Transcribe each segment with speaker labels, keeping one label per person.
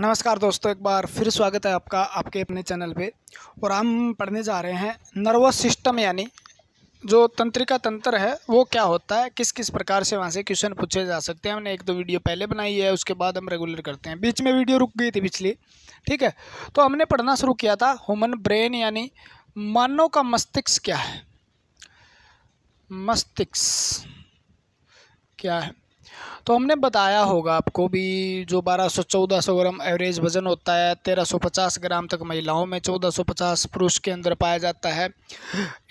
Speaker 1: नमस्कार दोस्तों एक बार फिर स्वागत है आपका आपके अपने चैनल पे और हम पढ़ने जा रहे हैं नर्वस सिस्टम यानी जो तंत्रिका तंत्र है वो क्या होता है किस किस प्रकार से वहाँ से क्वेश्चन पूछे जा सकते हैं हमने एक दो वीडियो पहले बनाई है उसके बाद हम रेगुलर करते हैं बीच में वीडियो रुक गई थी पिछली ठीक है तो हमने पढ़ना शुरू किया था ह्यूमन ब्रेन यानी मानव का मस्तिष्क क्या है मस्तिष्क क्या है तो हमने बताया होगा आपको भी जो 1200-1400 ग्राम एवरेज वज़न होता है 1350 ग्राम तक महिलाओं में 1450 पुरुष के अंदर पाया जाता है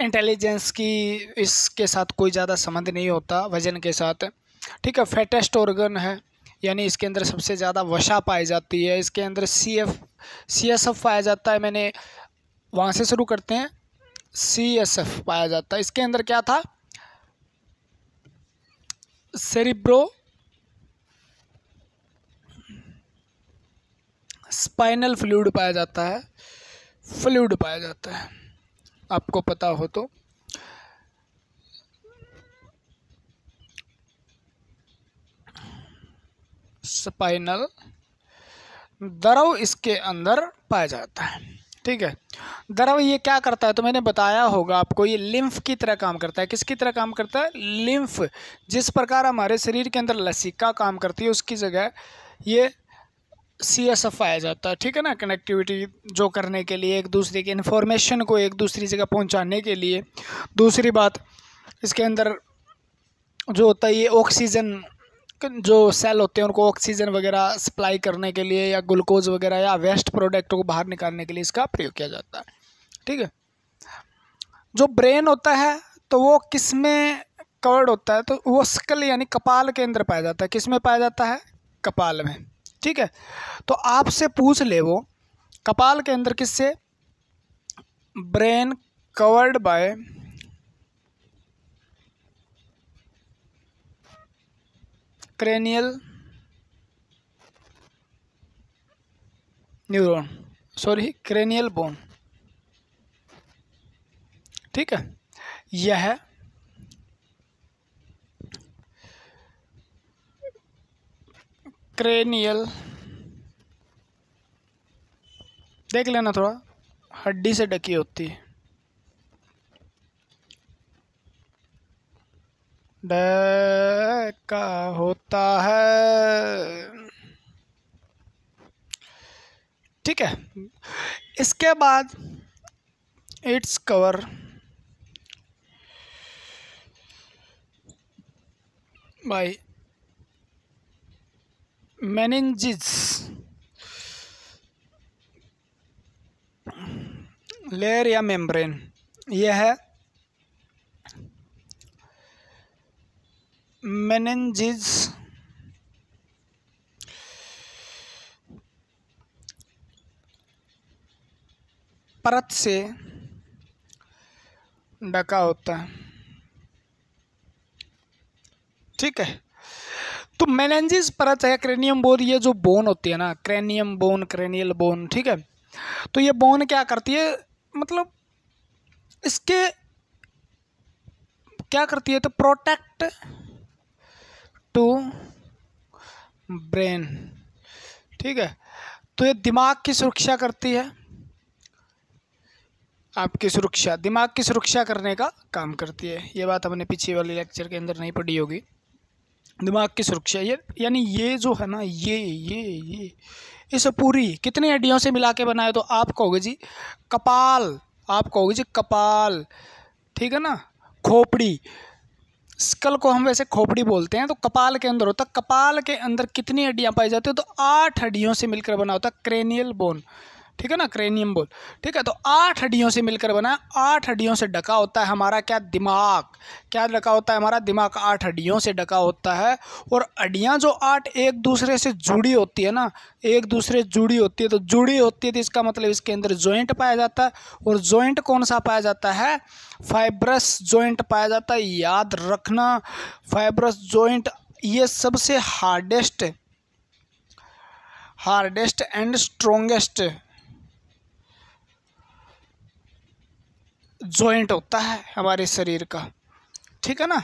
Speaker 1: इंटेलिजेंस की इसके साथ कोई ज़्यादा संबंध नहीं होता वज़न के साथ ठीक है फैटेस्ट ऑर्गन है यानी इसके अंदर सबसे ज़्यादा वसा पाई जाती है इसके अंदर C F C S F पाया जाता है मैंने वहाँ से शुरू करते हैं सी एस एफ पाया जाता है इसके अंदर क्या था सेरिब्रो स्पाइनल फ्लूड पाया जाता है फ्लूड पाया जाता है आपको पता हो तो स्पाइनल दरव इसके अंदर पाया जाता है ठीक है दरव ये क्या करता है तो मैंने बताया होगा आपको ये लिम्फ की तरह काम करता है किसकी तरह काम करता है लिम्फ जिस प्रकार हमारे शरीर के अंदर लसीका काम करती है उसकी जगह ये सी एस एफ आया जाता है ठीक है ना कनेक्टिविटी जो करने के लिए एक दूसरे की इन्फॉर्मेशन को एक दूसरी जगह पहुंचाने के लिए दूसरी बात इसके अंदर जो होता है ये ऑक्सीजन जो सेल होते हैं उनको ऑक्सीजन वगैरह सप्लाई करने के लिए या ग्लूकोज वगैरह या वेस्ट प्रोडक्ट को बाहर निकालने के लिए इसका प्रयोग किया जाता है ठीक है जो ब्रेन होता है तो वो किस में कवर्ड होता है तो वो स्कल यानी कपाल के अंदर पाया जाता है किस में पाया जाता है कपाल में ठीक है तो आपसे पूछ ले वो कपाल के अंदर किससे brain covered by cranial neuron sorry cranial bone ठीक है यह क्रेनियल देख लेना थोड़ा हड्डी से ढकी होती है का होता है ठीक है इसके बाद it's cover by meninges layer या मेम्ब्रेन यह है मेनेंजिज परत से ढका होता है ठीक है तो मेनेंजिस परत है क्रेनियम बोन ये जो बोन होती है ना क्रेनियम बोन क्रेनियल बोन ठीक है तो ये बोन क्या करती है मतलब इसके क्या करती है तो प्रोटेक्ट टू ब्रेन ठीक है तो ये दिमाग की सुरक्षा करती है आपकी सुरक्षा दिमाग की सुरक्षा करने का काम करती है ये बात हमने पीछे वाले लेक्चर के अंदर नहीं पढ़ी होगी दिमाग की सुरक्षा ये यानी ये जो है ना ये ये ये इस पूरी कितने हड्डियों से मिला के बनाए तो आप कहोगे जी कपाल आप कहोगे जी कपाल ठीक है ना खोपड़ी स्कल को हम वैसे खोपड़ी बोलते हैं तो कपाल के अंदर होता कपाल के अंदर कितनी हड्डियाँ पाई जाती हैं तो आठ हड्डियों से मिलकर बना होता क्रेनियल बोन ठीक है ना क्रेनियम बोल ठीक है तो आठ हड्डियों से मिलकर बना है आठ हड्डियों से डका होता है हमारा क्या दिमाग क्या डका होता है हमारा दिमाग आठ हड्डियों से डका होता है और हड्डियाँ जो आठ एक दूसरे से जुड़ी होती है ना एक दूसरे जुड़ी होती है तो जुड़ी होती है तो इसका मतलब इसके अंदर ज्वाइंट पाया जाता है और जॉइंट कौन सा पाया जाता है फाइब्रस ज्वाइंट पाया जाता है याद रखना फाइब्रस ज्वाइंट ये सबसे hardest hardest and strongest joint होता है हमारे शरीर का ठीक है ना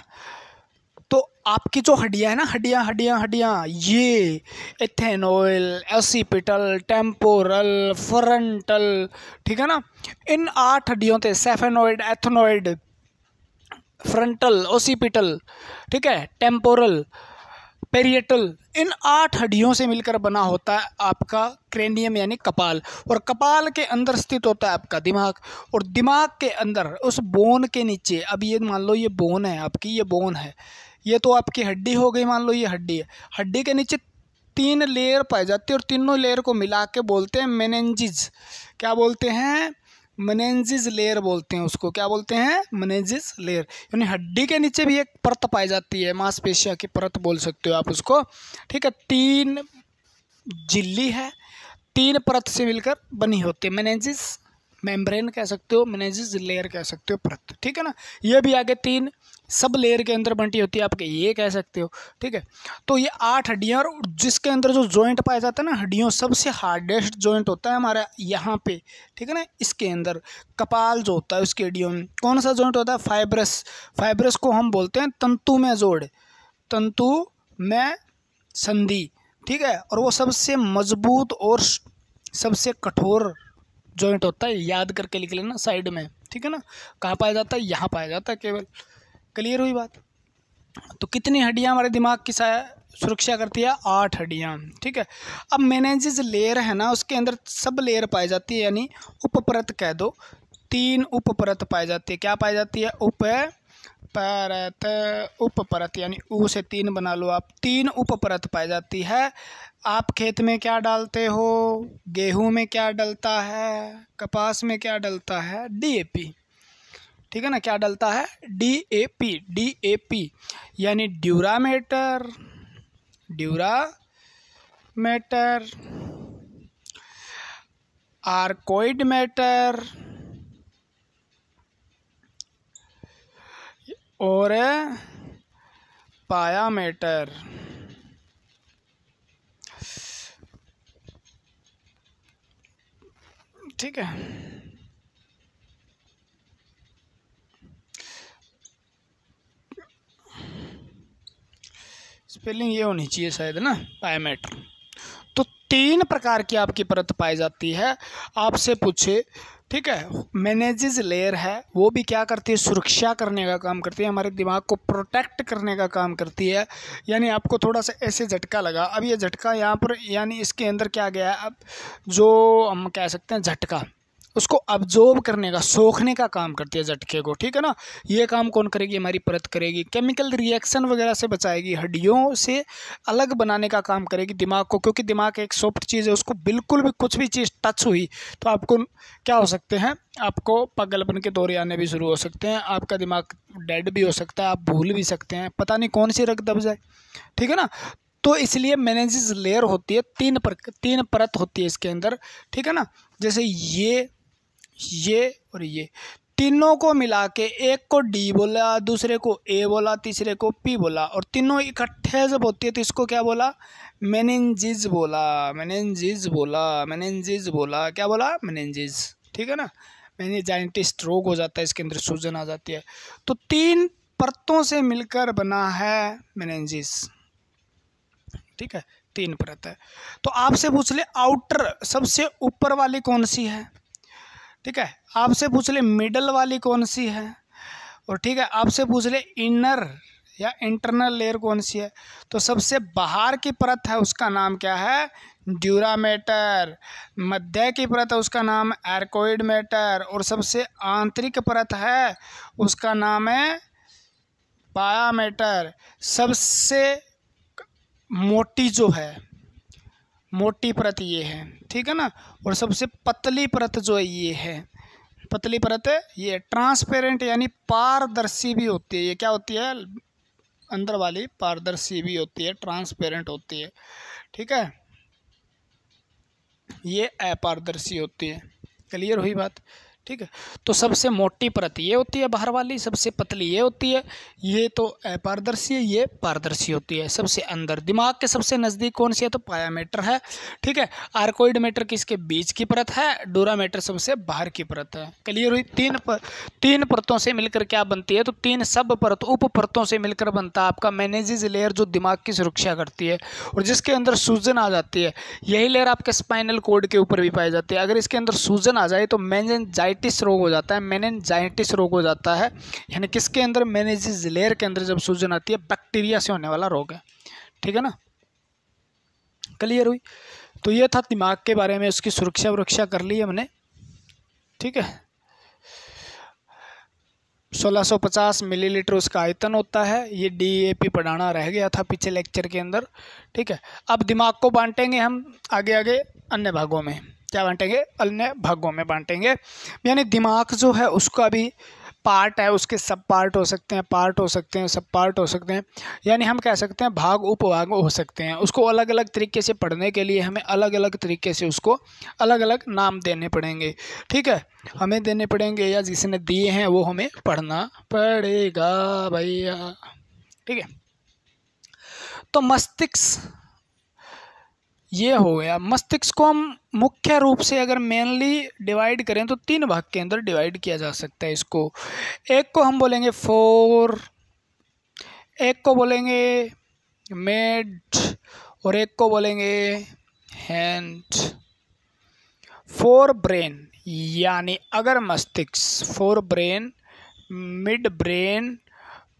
Speaker 1: तो आपकी जो हड्डियाँ हैं ना हड्डियाँ हड्डियाँ हड्डियाँ ये इथेनोइल एसीपिटल टेम्पोरल फ्रंटल ठीक है ना इन आठ हड्डियों से सेफेनोइड एथनोइड फ्रंटल ओसीपिटल ठीक है टेम्पोरल पेरिएटल इन आठ हड्डियों से मिलकर बना होता है आपका क्रेनियम यानी कपाल और कपाल के अंदर स्थित होता है आपका दिमाग और दिमाग के अंदर उस बोन के नीचे अब ये मान लो ये बोन है आपकी ये बोन है ये तो आपकी हड्डी हो गई मान लो ये हड्डी है हड्डी के नीचे तीन लेयर पाई जाती है और तीनों लेयर को मिला के बोलते हैं मेनेंजिज क्या बोलते हैं मनेंजिस लेयर बोलते हैं उसको क्या बोलते हैं मनेंजिस लेयर यानी हड्डी के नीचे भी एक परत पाई जाती है मांसपेशिया की परत बोल सकते हो आप उसको ठीक है तीन झिल्ली है तीन परत से मिलकर बनी होती है मनेजिस मेम्ब्रेन कह सकते हो मैनेजिस लेयर कह सकते हो परत ठीक है ना ये भी आगे तीन सब लेयर के अंदर बंटी होती है आपके ये कह सकते हो ठीक है तो ये आठ हड्डियाँ और जिसके अंदर जो जॉइंट पाया जाता है ना हड्डियों सबसे हार्डेस्ट जॉइंट होता है हमारा यहाँ पे ठीक है ना इसके अंदर कपाल जो होता है उसके हड्डियों में कौन सा जॉइंट होता है फाइब्रस फाइब्रस को हम बोलते हैं तंतु में जोड़ तंतु में संधि ठीक है और वो सबसे मजबूत और सबसे कठोर जॉइंट होता है याद करके लिख लेना साइड में ठीक है ना कहाँ पाया जाता है यहाँ पाया जाता है केवल क्लियर हुई बात तो कितनी हड्डियाँ हमारे दिमाग की सुरक्षा करती है आठ हड्डियाँ ठीक है अब मैनेजिज लेयर है ना उसके अंदर सब लेयर पाई जाती है यानी उपपरत कह दो तीन उपपरत पाई जाती है क्या पाई जाती है उप परत उपपरत यानी ऊ से तीन बना लो आप तीन उपपरत पाई जाती है आप खेत में क्या डालते हो गेहूं में क्या डलता है कपास में क्या डलता है डीएपी ठीक है ना क्या डलता है D A P D A P यानी ड्यूरामेटर ड्यूरामेटर आर्कोइड मैटर और पाया मैटर ठीक है स्पेलिंग ये होनी चाहिए शायद ना पायमेट तो तीन प्रकार की आपकी परत पाई जाती है आपसे पूछे ठीक है मैनेजेज लेयर है वो भी क्या करती है सुरक्षा करने का काम करती है हमारे दिमाग को प्रोटेक्ट करने का काम करती है यानी आपको थोड़ा सा ऐसे झटका लगा अब ये झटका यहाँ पर यानी इसके अंदर क्या गया है अब जो हम कह सकते हैं झटका उसको अब्जॉर्ब करने का सोखने का काम करती है झटके को ठीक है ना ये काम कौन करेगी हमारी परत करेगी केमिकल रिएक्शन वगैरह से बचाएगी हड्डियों से अलग बनाने का काम करेगी दिमाग को क्योंकि दिमाग एक सॉफ्ट चीज़ है उसको बिल्कुल भी कुछ भी चीज़ टच हुई तो आपको क्या हो सकते हैं आपको पागलपन के दौरे आने भी शुरू हो सकते हैं आपका दिमाग डेड भी हो सकता है आप भूल भी सकते हैं पता नहीं कौन सी रग दब जाए ठीक है ना तो इसलिए मैनेजिस लेयर होती है तीन पर तीन परत होती है इसके अंदर ठीक है ना जैसे ये ये और ये तीनों को मिला के एक को डी बोला दूसरे को ए बोला तीसरे को पी बोला और तीनों इकट्ठे जब होती है तो इसको क्या बोला मैनेजिज बोला मैनेजिज बोला मैनेजिज बोला क्या बोला मैनेजिज ठीक है ना मैनेजाइटिस्ट स्ट्रोक हो जाता है इसके अंदर सूजन आ जाती है तो तीन परतों से मिलकर बना है मैनेजिस ठीक है तीन परत है तो आपसे पूछ ले आउटर सबसे ऊपर वाली कौन सी है ठीक है आपसे पूछ ले मिडल वाली कौन सी है और ठीक है आपसे पूछ ले इनर या इंटरनल लेयर कौन सी है तो सबसे बाहर की परत है उसका नाम क्या है ड्यूरा मेटर मध्य की परत है उसका नाम एरकोइड मैटर और सबसे आंतरिक परत है उसका नाम है पाया मैटर सबसे मोटी जो है मोटी परत ये है ठीक है ना और सबसे पतली परत जो है ये है पतली परत है ये ट्रांसपेरेंट यानी पारदर्शी भी होती है ये क्या होती है अंदर वाली पारदर्शी भी होती है ट्रांसपेरेंट होती है ठीक है ये अपारदर्शी होती है क्लियर हुई बात ठीक है तो सबसे मोटी परत ये होती है बाहर वाली सबसे पतली ये होती है ये तो अपारदर्शी ये पारदर्शी होती है सबसे अंदर दिमाग के सबसे नज़दीक कौन सी है तो पायामीटर है ठीक है आर्कोइड मीटर किसके बीच की परत है डोरामीटर सबसे बाहर की परत है क्लियर हुई तीन पर, तीन परतों से मिलकर क्या बनती है तो तीन सब परत उप परतों से मिलकर बनता है आपका मैनेजिज लेयर जो दिमाग की सुरक्षा करती है और जिसके अंदर सूजन आ जाती है यही लेयर आपके स्पाइनल कोड के ऊपर भी पाई जाती है अगर इसके अंदर सूजन आ जाए तो मैनेज मेनिजाइटिस रोग हो जाता है मेनेजाइटिस रोग हो जाता है यानी किसके अंदर मेनेजिज लेयर के अंदर जब सूजन आती है बैक्टीरिया से होने वाला रोग है ठीक है ना क्लियर हुई तो ये था दिमाग के बारे में उसकी सुरक्षा वुरक्षा कर ली हमने ठीक है 1650 मिलीलीटर उसका आयतन होता है ये डीएपी पढ़ाना रह गया था पीछे लेक्चर के अंदर ठीक है अब दिमाग को बांटेंगे हम आगे आगे अन्य भागों में क्या बांटेंगे अन्य भागों में बांटेंगे यानी दिमाग जो है उसका भी पार्ट है उसके सब पार्ट हो सकते हैं पार्ट हो सकते हैं सब पार्ट हो सकते हैं यानी हम कह सकते हैं भाग उपभाग हो सकते हैं उसको अलग अलग तरीके से पढ़ने के लिए हमें अलग अलग तरीके से उसको अलग अलग नाम देने पड़ेंगे ठीक है हमें देने पड़ेंगे या जिसने दिए हैं वो हमें पढ़ना पड़ेगा भैया ठीक है तो मस्तिष्क ये हो गया मस्तिष्क को हम मुख्य रूप से अगर मेनली डिवाइड करें तो तीन भाग के अंदर डिवाइड किया जा सकता है इसको एक को हम बोलेंगे फोर एक को बोलेंगे मेड और एक को बोलेंगे हैंड फोर ब्रेन यानी अगर मस्तिष्क फोर ब्रेन मिड ब्रेन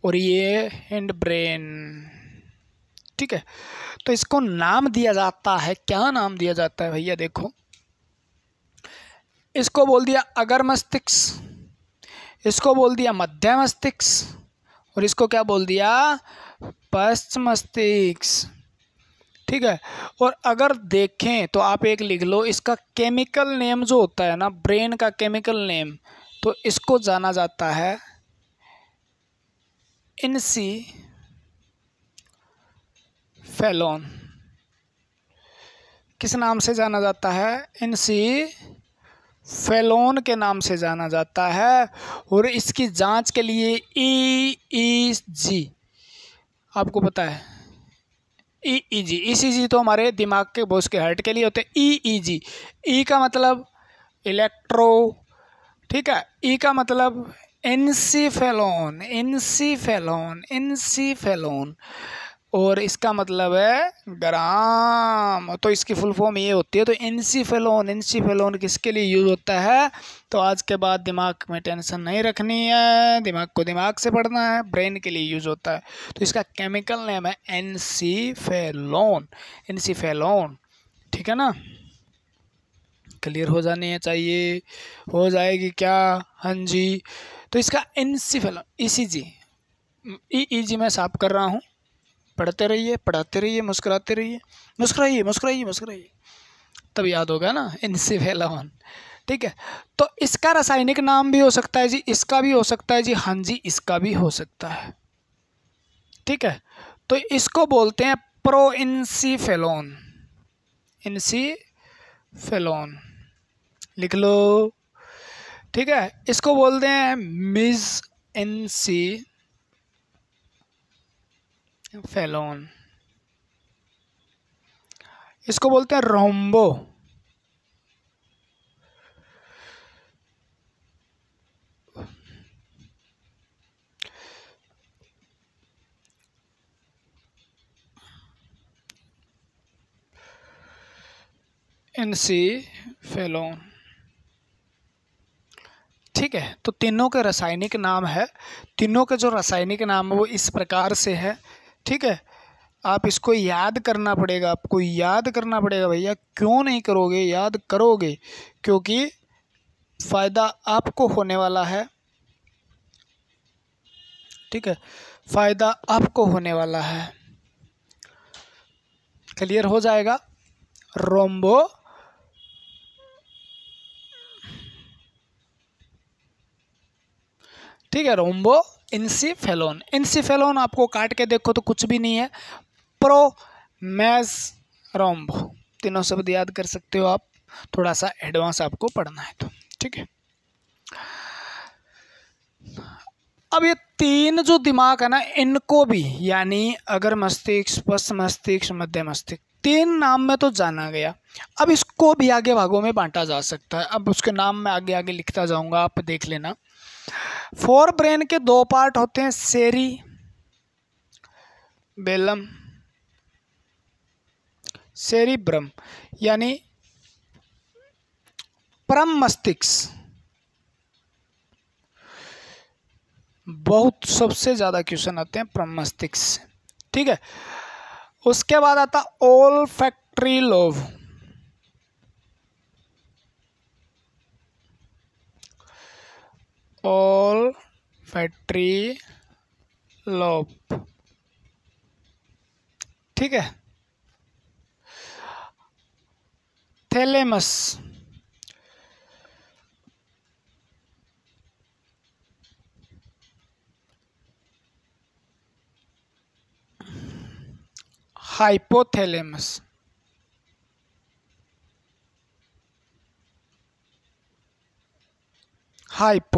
Speaker 1: और ये हैंड ब्रेन ठीक है तो इसको नाम दिया जाता है क्या नाम दिया जाता है भैया देखो इसको बोल दिया अगर मस्तिष्क इसको बोल दिया मध्य मस्तिष्क और इसको क्या बोल दिया पश्चिम मस्तिष्क ठीक है और अगर देखें तो आप एक लिख लो इसका केमिकल नेम जो होता है ना ब्रेन का केमिकल नेम तो इसको जाना जाता है इनसी फेलोन किस नाम से जाना जाता है इनसी फेलोन के नाम से जाना जाता है और इसकी जांच के लिए ई ई जी आपको पता है ई ई जी ई सी जी तो हमारे दिमाग के बोझ के हर्ट के लिए होते हैं ई ई जी ई का मतलब इलेक्ट्रो ठीक है ई का मतलब फेलोन इनसीफेलोन फेलोन और इसका मतलब है ग्राम तो इसकी फुल फॉर्म ये होती है तो इंसीफेलोन इंसीफेलोन किसके लिए यूज़ होता है तो आज के बाद दिमाग में टेंशन नहीं रखनी है दिमाग को दिमाग से पढ़ना है ब्रेन के लिए यूज़ होता है तो इसका केमिकल नेम है एनसीफेलोन एनसीफेलोन ठीक है ना क्लियर हो जानी है चाहिए हो जाएगी क्या हाँ जी तो इसका एनसीफेलोन ई सी जी ई ई जी मैं साफ कर रहा हूँ पढ़ते रहिए पढ़ाते रहिए मुस्कुराते रहिए मुस्कुराइए मुस्कुराइए मुस्कुराइए तब याद होगा ना इनसे फैलावन ठीक है तो इसका रासायनिक नाम भी हो सकता है जी इसका भी हो सकता है जी हाँ जी इसका भी हो सकता है ठीक है तो इसको बोलते हैं प्रो इंसीफेलोन इंसीफेलोन लिख लो ठीक है इसको बोलते हैं मिज इंसी हैं फेलोन इसको बोलते हैं रोम्बो एनसी फेलोन ठीक है तो तीनों के रासायनिक नाम है तीनों के जो रासायनिक नाम है वो इस प्रकार से है ठीक है आप इसको याद करना पड़ेगा आपको याद करना पड़ेगा भैया क्यों नहीं करोगे याद करोगे क्योंकि फ़ायदा आपको होने वाला है ठीक है फ़ायदा आपको होने वाला है क्लियर हो जाएगा रोम्बो ठीक है रोम्बो इंसीफेलोन इंसीफेलोन आपको काट के देखो तो कुछ भी नहीं है प्रो मैज रोम्ब तीनों शब्द याद कर सकते हो आप थोड़ा सा एडवांस आपको पढ़ना है तो ठीक है अब ये तीन जो दिमाग है ना इनको भी यानी अगर मस्तिष्क पश्च मस्तिष्क मध्य मस्तिष्क तीन नाम में तो जाना गया अब इसको भी आगे भागों में बांटा जा सकता है अब उसके नाम में आगे आगे लिखता जाऊंगा आप देख लेना फोर ब्रेन के दो पार्ट होते हैं सेरी बेलम सेरी ब्रम यानी परम मस्तिष्क बहुत सबसे ज़्यादा क्वेश्चन आते हैं परम मस्तिष्क ठीक है उसके बाद आता ओल फैक्ट्री लोभ ऑल फैक्ट्री लॉप ठीक है थैलेमस हाइपोथैलेमस हाइपोथैलेमस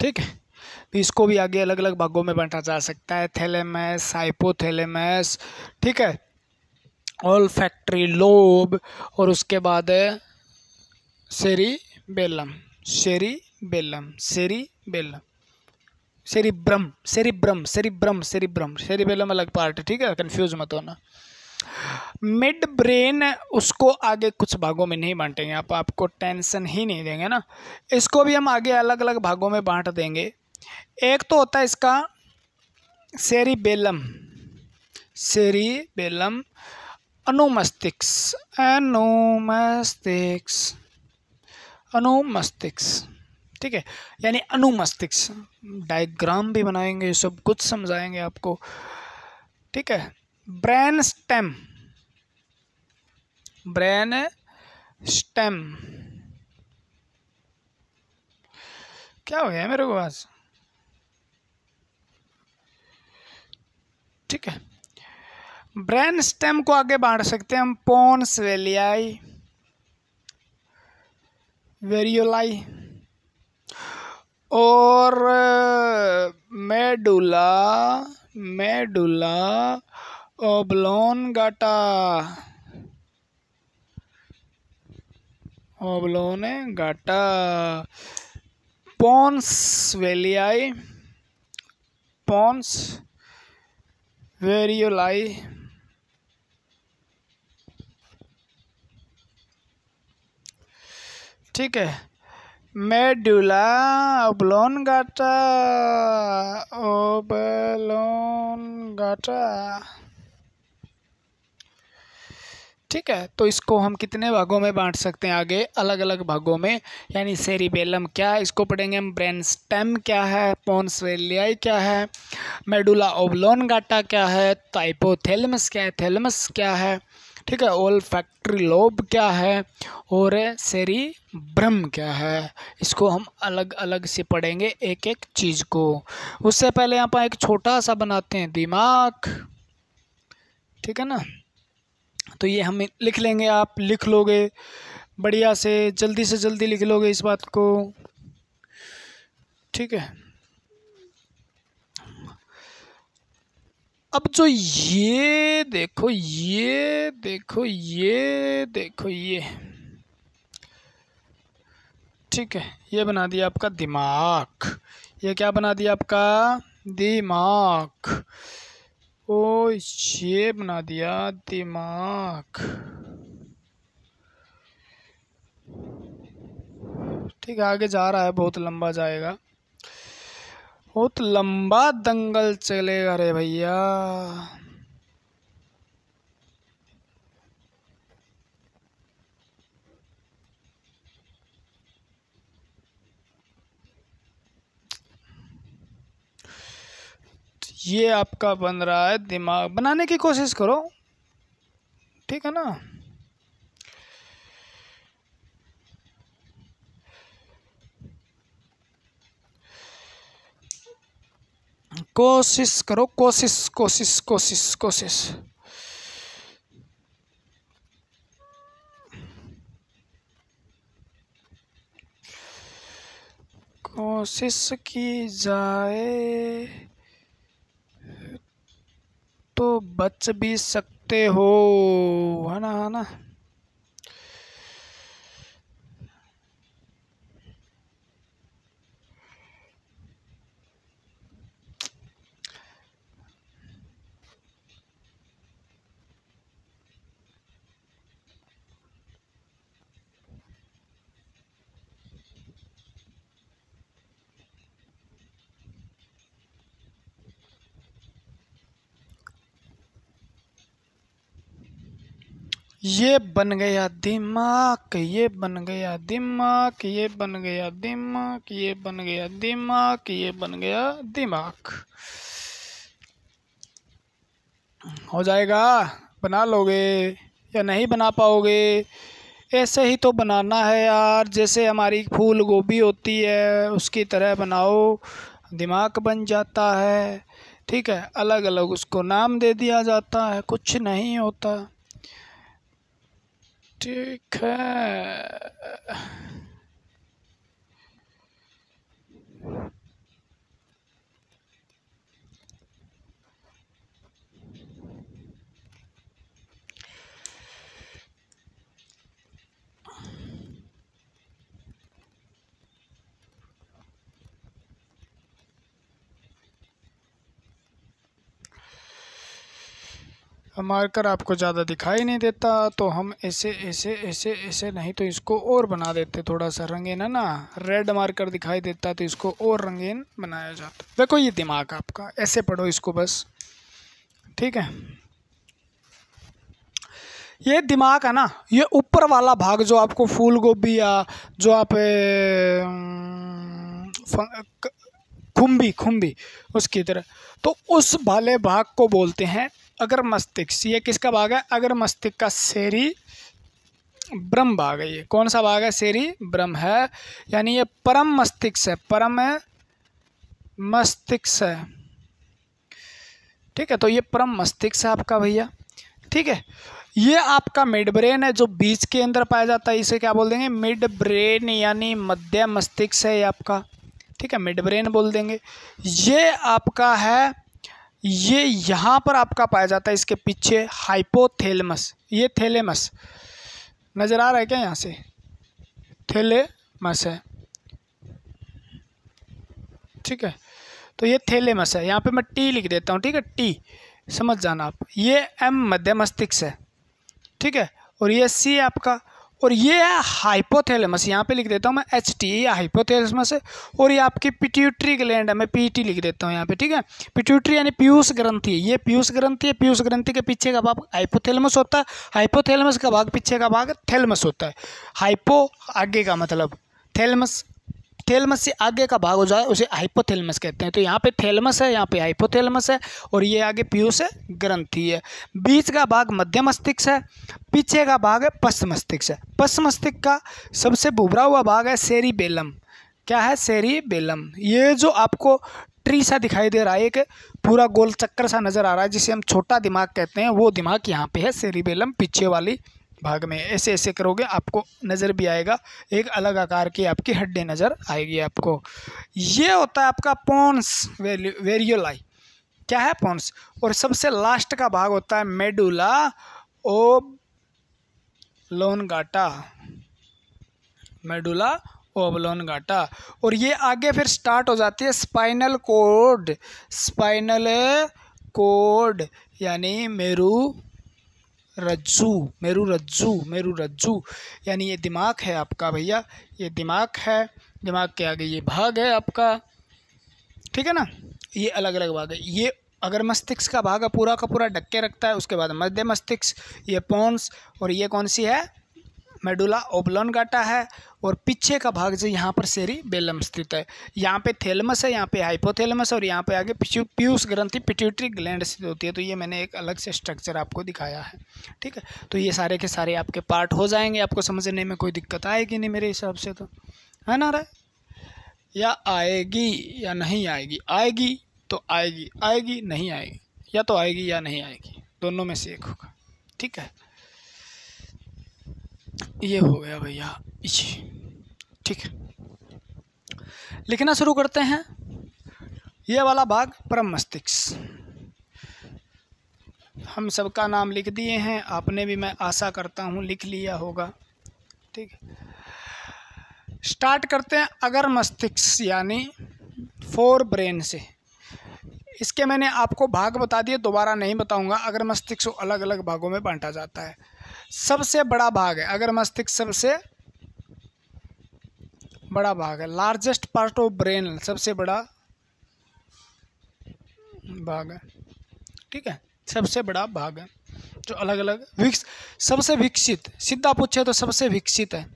Speaker 1: ठीक है तो इसको भी आगे अलग अलग भागों में बांटा जा सकता है थैलेमस हाइपोथैलेमस ठीक है ऑल फैक्ट्री लोब और उसके बाद है शेरी बेलम शेरी बेलम शेरी बेलम सेरी ब्रम सेरी ब्रम सेरी ब्रम शेरी ब्रम सेरी बेलम अलग पार्ट है ठीक है कन्फ्यूज मत होना मिड ब्रेन उसको आगे कुछ भागों में नहीं बांटेंगे आप आपको टेंशन ही नहीं देंगे ना इसको भी हम आगे अलग अलग भागों में बांट देंगे एक तो होता है इसका सेरी बेलम सेरी बेलम अनुमस्तिक्स अनुमस्तिक्स अनुमस्तिक्स ठीक है यानी अनुमस्तिष्क डायग्राम भी बनाएंगे सब कुछ समझाएंगे आपको ठीक है ब्रेन स्टेम ब्रेन स्टेम क्या हो गया मेरे को आज ठीक है ब्रेन स्टेम को आगे बांट सकते हैं हम पोन्स वेलियाई वेरियोलाई और medulla medulla oblongata oblongata pons varolii pons varolii ठीक है मेडुला ओबलोन गाटा ओबलोन गाटा ठीक है तो इसको हम कितने भागों में बांट सकते हैं आगे अलग अलग भागों में यानी सेरिबेलम क्या है इसको पढ़ेंगे हम ब्रेन स्टेम क्या है पोन्सवेलियाई क्या है मेडुला ओबलोन गाटा क्या है टाइपोथेलमस क्या है थेलमस क्या है ठीक है ओल फैक्ट्री लोब क्या है और सेरी ब्रह्म क्या है इसको हम अलग अलग से पढ़ेंगे एक एक चीज़ को उससे पहले यहाँ पर एक छोटा सा बनाते हैं दिमाग ठीक है ना तो ये हम लिख लेंगे आप लिख लोगे बढ़िया से जल्दी से जल्दी लिख लोगे इस बात को ठीक है अब जो ये देखो ये देखो ये देखो ये ठीक है ये बना दिया आपका दिमाग ये क्या बना दिया आपका दिमाग को ये बना दिया दिमाग ठीक आगे जा रहा है बहुत लंबा जाएगा बहुत लंबा दंगल चलेगा रे भैया ये आपका बन रहा है दिमाग बनाने की कोशिश करो ठीक है ना कोशिश करो कोशिश कोशिश कोशिश कोशिश कोशिश की जाए बच भी सकते हो है ना है ना ये बन गया दिमाग ये बन गया दिमाग ये बन गया दिमाग ये बन गया दिमाग ये बन गया दिमाग हो जाएगा बना लोगे या नहीं बना पाओगे ऐसे ही तो बनाना है यार जैसे हमारी फूल गोभी होती है उसकी तरह बनाओ दिमाग बन जाता है ठीक है अलग अलग उसको नाम दे दिया जाता है कुछ नहीं होता Dicker. मार्कर आपको ज़्यादा दिखाई नहीं देता तो हम ऐसे ऐसे ऐसे ऐसे नहीं तो इसको और बना देते थोड़ा सा रंगीन है ना रेड मार्कर दिखाई देता तो इसको और रंगीन बनाया जाता देखो ये दिमाग आपका ऐसे पढ़ो इसको बस ठीक है ये दिमाग है ना ये ऊपर वाला भाग जो आपको फूल गोभी या जो आप खुम्बी खुम्बी उसकी तरह तो उस भाले भाग को बोलते हैं अगर मस्तिष्क ये किसका भाग है अगर मस्तिष्क का शेरी ब्रह्म भाग है ये कौन सा भाग है शेरी ब्रह्म है यानी ये परम मस्तिष्क है परम है मस्तिष्क है ठीक है तो ये परम मस्तिष्क है आपका भैया ठीक है ये आपका मिड ब्रेन है जो बीच के अंदर पाया जाता है इसे क्या बोल देंगे मिड ब्रेन यानी मध्य मस्तिष्क है आपका ठीक है मिड ब्रेन बोल देंगे ये आपका है ये यहाँ पर आपका पाया जाता है इसके पीछे हाइपोथेलमस ये थैलेमस नज़र आ रहा है क्या यहाँ से थैलेमस है ठीक है तो ये थैलेमस है यहाँ पे मैं टी लिख देता हूँ ठीक है टी समझ जाना आप ये एम मध्य मस्तिष्क है ठीक है और ये सी आपका और ये है हाइपोथैलेमस यहाँ पे लिख देता हूँ मैं एच टी ये हाइपोथैलेमस है और ये आपकी पिट्यूटरी ग्लैंड है मैं पी टी लिख देता हूँ यहाँ पे ठीक है पिट्यूटरी यानी पीयूष ग्रंथि ये पीयूष ग्रंथि है पीयूष ग्रंथि के पीछे का भाग हाइपोथैलेमस होता है हाइपोथैलेमस का भाग पीछे का भाग थैलमस होता है हाइपो आगे का मतलब थैलमस थेलमस से आगे का भाग हो जाए उसे हाइपोथेलमस कहते हैं तो यहाँ पे थेलमस है यहाँ पे हाइपोथेलमस है और ये आगे पीयूष है ग्रंथी है बीच का भाग मध्य मस्तिष्क है पीछे का भाग है पश्च मस्तिष्क है पश्च मस्तिष्क का सबसे भुभरा हुआ भाग है सेरी बेलम क्या है सेरी बेलम ये जो आपको ट्री सा दिखाई दे रहा है एक पूरा गोल चक्कर सा नज़र आ रहा है जिसे हम छोटा दिमाग कहते हैं वो दिमाग यहाँ पे है बेलम पीछे वाली भाग में ऐसे ऐसे करोगे आपको नज़र भी आएगा एक अलग आकार की आपकी हड्डी नज़र आएगी आपको ये होता है आपका पोन्स वेरियोलाई क्या है पोन्स और सबसे लास्ट का भाग होता है मेडुला ओ लोनगाटा मेडुला ओबलोन गाटा और ये आगे फिर स्टार्ट हो जाती है स्पाइनल कोड स्पाइनल कोड यानी मेरू रज्जू मेरू रज्जू मेरू रज्जू यानी ये दिमाग है आपका भैया ये दिमाग है दिमाग के आगे ये भाग है आपका ठीक है ना ये अलग अलग भाग है ये अगर मस्तिष्क का भाग पूरा का पूरा ढक के रखता है उसके बाद मध्य मस्तिष्क ये पोन्स और ये कौन सी है मेडुला ओबलॉन गाटा है और पीछे का भाग जो यहाँ पर सेरी बेलम स्थित है यहाँ पे थेलमस है यहाँ पे हाइपोथेलमस और यहाँ पे आगे पीयूष ग्रंथि पिट्यूटरी ग्लैंड स्थित होती है तो ये मैंने एक अलग से स्ट्रक्चर आपको दिखाया है ठीक है तो ये सारे के सारे आपके पार्ट हो जाएंगे आपको समझने में कोई दिक्कत आएगी नहीं मेरे हिसाब से तो है ना रे या आएगी या नहीं आएगी आएगी तो आएगी आएगी नहीं आएगी या तो आएगी या नहीं आएगी दोनों में से एक होगा ठीक है ये हो गया भैया ठीक है लिखना शुरू करते हैं ये वाला भाग परम मस्तिष्क हम सबका नाम लिख दिए हैं आपने भी मैं आशा करता हूँ लिख लिया होगा ठीक है स्टार्ट करते हैं अगर मस्तिष्क यानी फोर ब्रेन से इसके मैंने आपको भाग बता दिए दोबारा नहीं बताऊंगा अगर मस्तिष्क अलग अलग भागों में बांटा जाता है सबसे बड़ा भाग है अगर मस्तिष्क सबसे बड़ा भाग है लार्जेस्ट पार्ट ऑफ ब्रेन सबसे बड़ा भाग है ठीक है सबसे बड़ा भाग है जो अलग अलग विकस सबसे विकसित सीधा पूछे तो सबसे विकसित है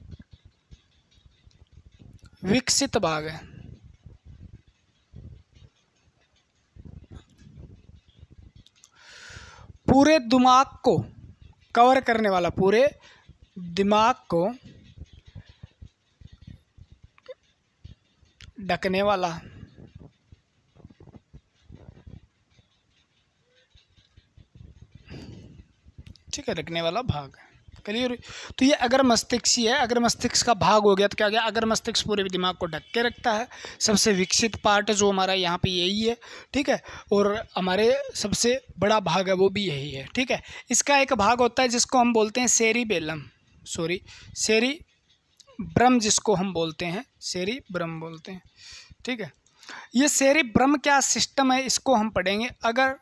Speaker 1: विकसित भाग है पूरे दिमाग को कवर करने वाला पूरे दिमाग को ढकने वाला ठीक है ढकने वाला भाग क्लियर तो ये अगर ही है अगर मस्तिष्क का भाग हो गया तो क्या गया अगर मस्तिष्क पूरे दिमाग को ढक के रखता है सबसे विकसित पार्ट जो हमारा यहाँ पे यही है ठीक है और हमारे सबसे बड़ा भाग है वो भी यही है ठीक है इसका एक भाग होता है जिसको हम बोलते हैं सेरी बेलम सॉरी सेरी ब्रह्म जिसको हम बोलते हैं सेरी ब्रह्म बोलते हैं ठीक है ये सेरी ब्रह्म क्या सिस्टम है इसको हम पढ़ेंगे अगर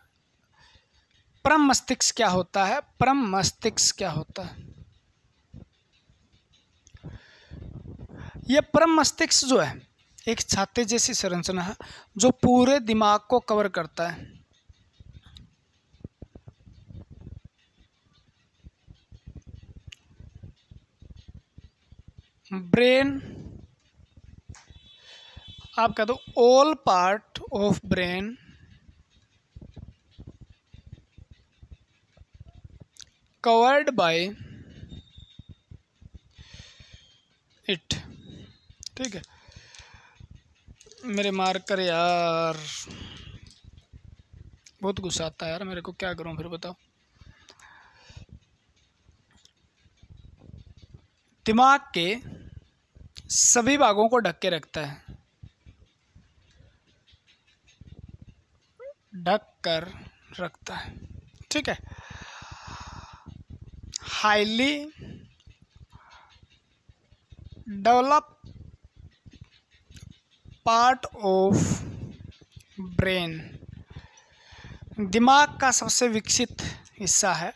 Speaker 1: परम मस्तिष्क क्या होता है परम मस्तिष्क क्या होता है ये परम मस्तिष्क जो है एक छाते जैसी संरचना है जो पूरे दिमाग को कवर करता है ब्रेन आप कह दो all part of brain covered by it ठीक है मेरे मार्कर यार बहुत गुस्सा आता है यार मेरे को क्या करूँ फिर बताओ दिमाग के सभी भागों को ढक के रखता है ढक कर रखता है ठीक है highly develop part of brain दिमाग का सबसे विकसित हिस्सा है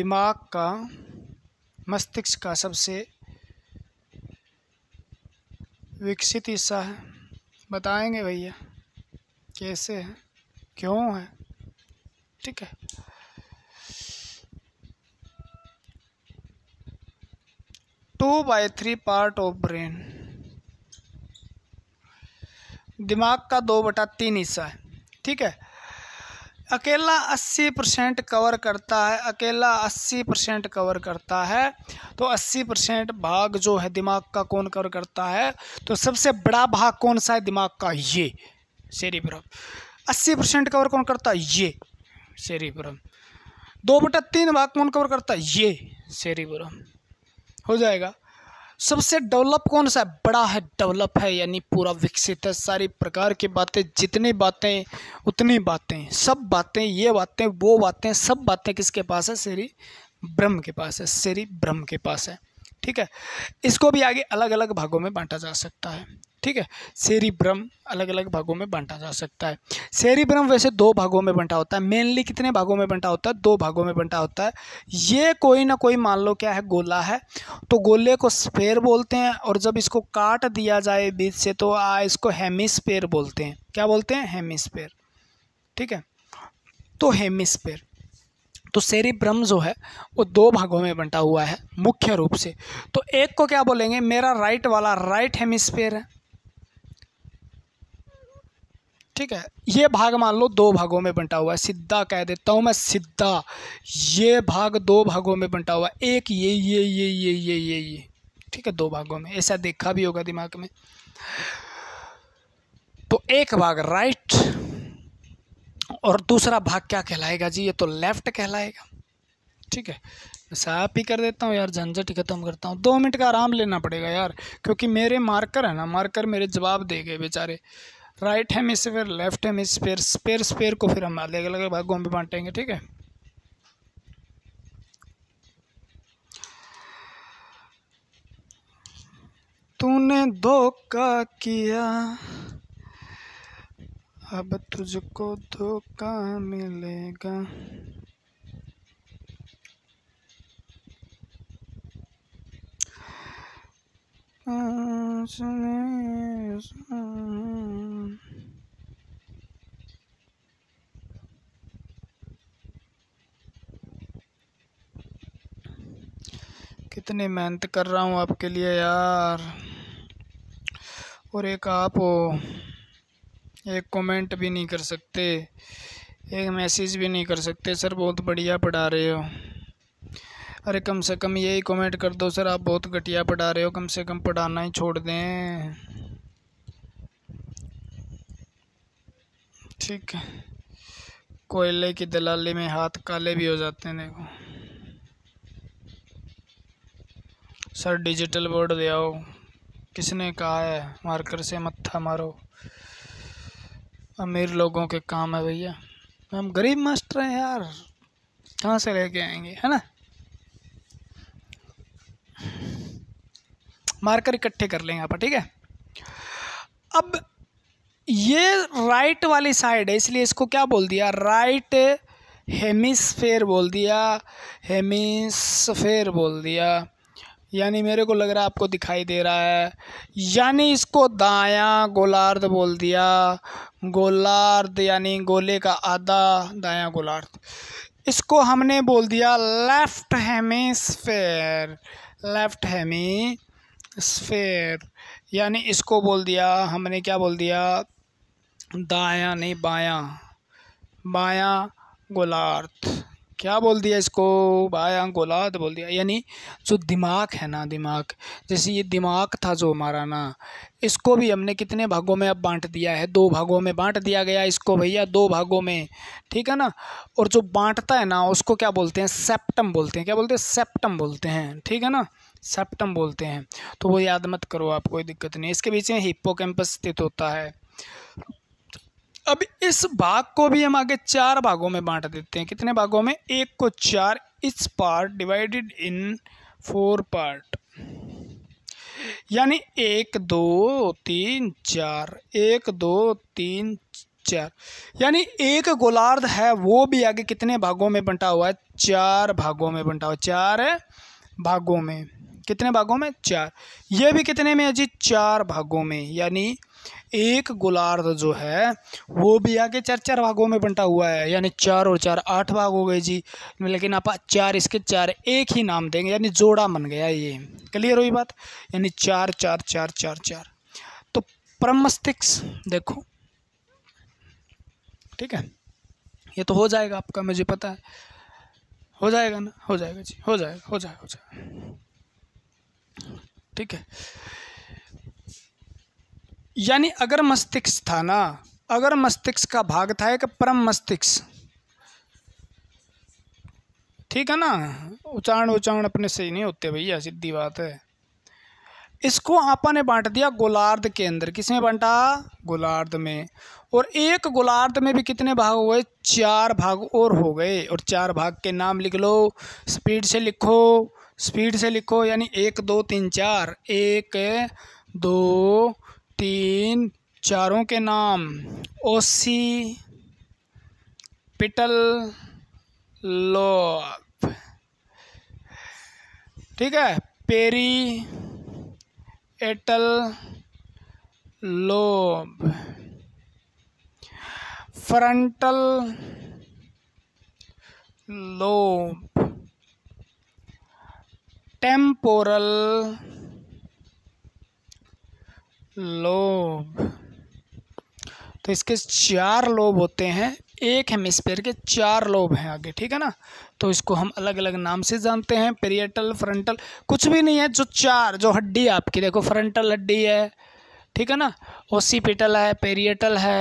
Speaker 1: दिमाग का मस्तिष्क का सबसे विकसित हिस्सा है बताएंगे भैया कैसे है क्यों है ठीक है two by three part of brain दिमाग का दो बटा तीन हिस्सा है ठीक है अकेला 80 परसेंट कवर करता है अकेला 80 परसेंट कवर करता है तो 80 परसेंट भाग जो है दिमाग का कौन कवर करता है तो सबसे बड़ा भाग कौन सा है दिमाग का ये शेरी ब्रह्म अस्सी परसेंट कवर कौन करता है ये शेरी ब्रह्म दो बटा तीन भाग कौन कवर करता है ये शेरी ब्रह्म हो जाएगा सबसे डेवलप कौन सा है बड़ा है डेवलप है यानी पूरा विकसित है सारी प्रकार की बातें जितनी बातें उतनी बातें सब बातें ये बातें वो बातें सब बातें किसके पास है श्री ब्रह्म के पास है श्री ब्रह्म के पास है ठीक है इसको भी आगे अलग अलग भागों में बांटा जा सकता है ठीक है सेरिब्रम अलग अलग भागों में बांटा जा सकता है सेरिब्रम वैसे दो भागों में बंटा होता है मेनली कितने भागों में बंटा होता है दो भागों में बंटा होता है ये कोई ना कोई मान लो क्या है गोला है तो गोले को स्पेयर बोलते हैं और जब इसको काट दिया जाए बीच से तो आ इसको हेमिसपेयर बोलते हैं क्या बोलते हैं हेमिस्पेयर ठीक है तो हेमिसपेयर तो सेरिब्रम जो है वो दो भागों में बंटा हुआ है मुख्य रूप से तो एक को क्या बोलेंगे मेरा राइट वाला राइट हेमिस्फेयर है ठीक है ये भाग मान लो दो भागों में बंटा हुआ है सिद्धा कह देता हूँ मैं सिद्धा ये भाग दो भागों में बंटा हुआ है एक ये ये ये ये ये ये ये ठीक है दो भागों में ऐसा देखा भी होगा दिमाग में तो एक भाग राइट और दूसरा भाग क्या कहलाएगा जी ये तो लेफ्ट कहलाएगा ठीक है साफ ही कर देता हूँ यार झंझट ही खत्म करता हूँ दो मिनट का आराम लेना पड़ेगा यार क्योंकि मेरे मार्कर है ना मार्कर मेरे जवाब दे गए बेचारे right hemisphere left hemisphere sphere sphere को फिर हम अलग अलग भागों में बांटेंगे ठीक है तूने धोखा किया अब तुझको धोखा मिलेगा कितनी मेहनत कर रहा हूँ आपके लिए यार और एक आप हो एक कमेंट भी नहीं कर सकते एक मैसेज भी नहीं कर सकते सर बहुत बढ़िया पढ़ा रहे हो अरे कम से कम यही कमेंट कर दो सर आप बहुत घटिया पढ़ा रहे हो कम से कम पढ़ाना ही छोड़ दें ठीक है कोयले की दलाली में हाथ काले भी हो जाते हैं देखो सर डिजिटल बोर्ड ले आओ किसने कहा है मार्कर से मत्था मारो अमीर लोगों के काम है भैया हम गरीब मास्टर हैं यार कहाँ से लेके आएंगे है ना मार्कर इकट्ठे कर लेंगे आप ठीक है अब ये राइट वाली साइड है इसलिए इसको क्या बोल दिया राइट हेमिसफेयर बोल दिया हेमिसफेयर बोल दिया यानी मेरे को लग रहा है आपको दिखाई दे रहा है यानी इसको दाया गोलार्ध बोल दिया गोलार्ध यानी गोले का आधा दाया गोलार्ध इसको हमने बोल दिया left hemisphere left hemisphere यानी इसको बोल दिया हमने क्या बोल दिया दायां नहीं बायां बायां गोलार्थ क्या बोल दिया इसको बायांग औलाद बोल दिया यानी जो दिमाग है ना दिमाग जैसे ये दिमाग था जो हमारा ना इसको भी हमने कितने भागों में अब बांट दिया है दो भागों में बांट दिया गया इसको भैया दो भागों में ठीक है ना और जो बांटता है ना उसको क्या बोलते हैं सेप्टम बोलते हैं क्या बोलते हैं सेप्टम बोलते हैं ठीक है ना सेप्टम बोलते हैं तो वो याद मत करो आप कोई दिक्कत नहीं इसके बीच में हिप्पो स्थित होता है अब इस भाग को भी हम आगे चार भागों में बांट देते हैं कितने भागों में एक को चार इस part divided in four part यानी एक दो तीन चार एक दो तीन चार यानी एक गोलार्ध है वो भी आगे कितने भागों में बंटा हुआ है चार भागों में बंटा हुआ चार भागों में कितने भागों में चार ये भी कितने में है जी चार भागों में यानी एक गोलार्ध जो है वो भी आगे चार चार भागों में बंटा हुआ है यानी चार और चार आठ भाग हो गए जी लेकिन आप चार इसके चार एक ही नाम देंगे यानी जोड़ा बन गया ये क्लियर हुई बात यानी चार चार चार चार चार तो परमस्तिष्क देखो ठीक है ये तो हो जाएगा आपका मुझे पता है हो जाएगा ना हो जाएगा जी हो जाएगा हो जाएगा हो जाएगा ठीक है यानी अगर मस्तिष्क था ना अगर मस्तिष्क का भाग था एक परम मस्तिष्क ठीक है ना उच्चारण उच्चारण अपने सही नहीं होते भैया सीधी बात है इसको आपा ने बांट दिया गोलार्ध के अंदर किसमें बांटा गोलार्ध में और एक गोलार्ध में भी कितने भाग हुए चार भाग और हो गए और चार भाग के नाम लिख लो स्पीड से लिखो स्पीड से लिखो यानी एक दो तीन चार एक दो तीन चारों के नाम ओसी पिटल लोब ठीक है parietal lobe frontal lobe temporal lobe तो इसके चार लोब होते हैं एक हेमिस्फेयर के चार लोब हैं आगे ठीक है ना तो इसको हम अलग अलग नाम से जानते हैं पेरिएटल फ्रंटल कुछ भी नहीं है जो चार जो हड्डी आपकी देखो फ्रंटल हड्डी है ठीक है ना ओसीपिटल है पेरिएटल है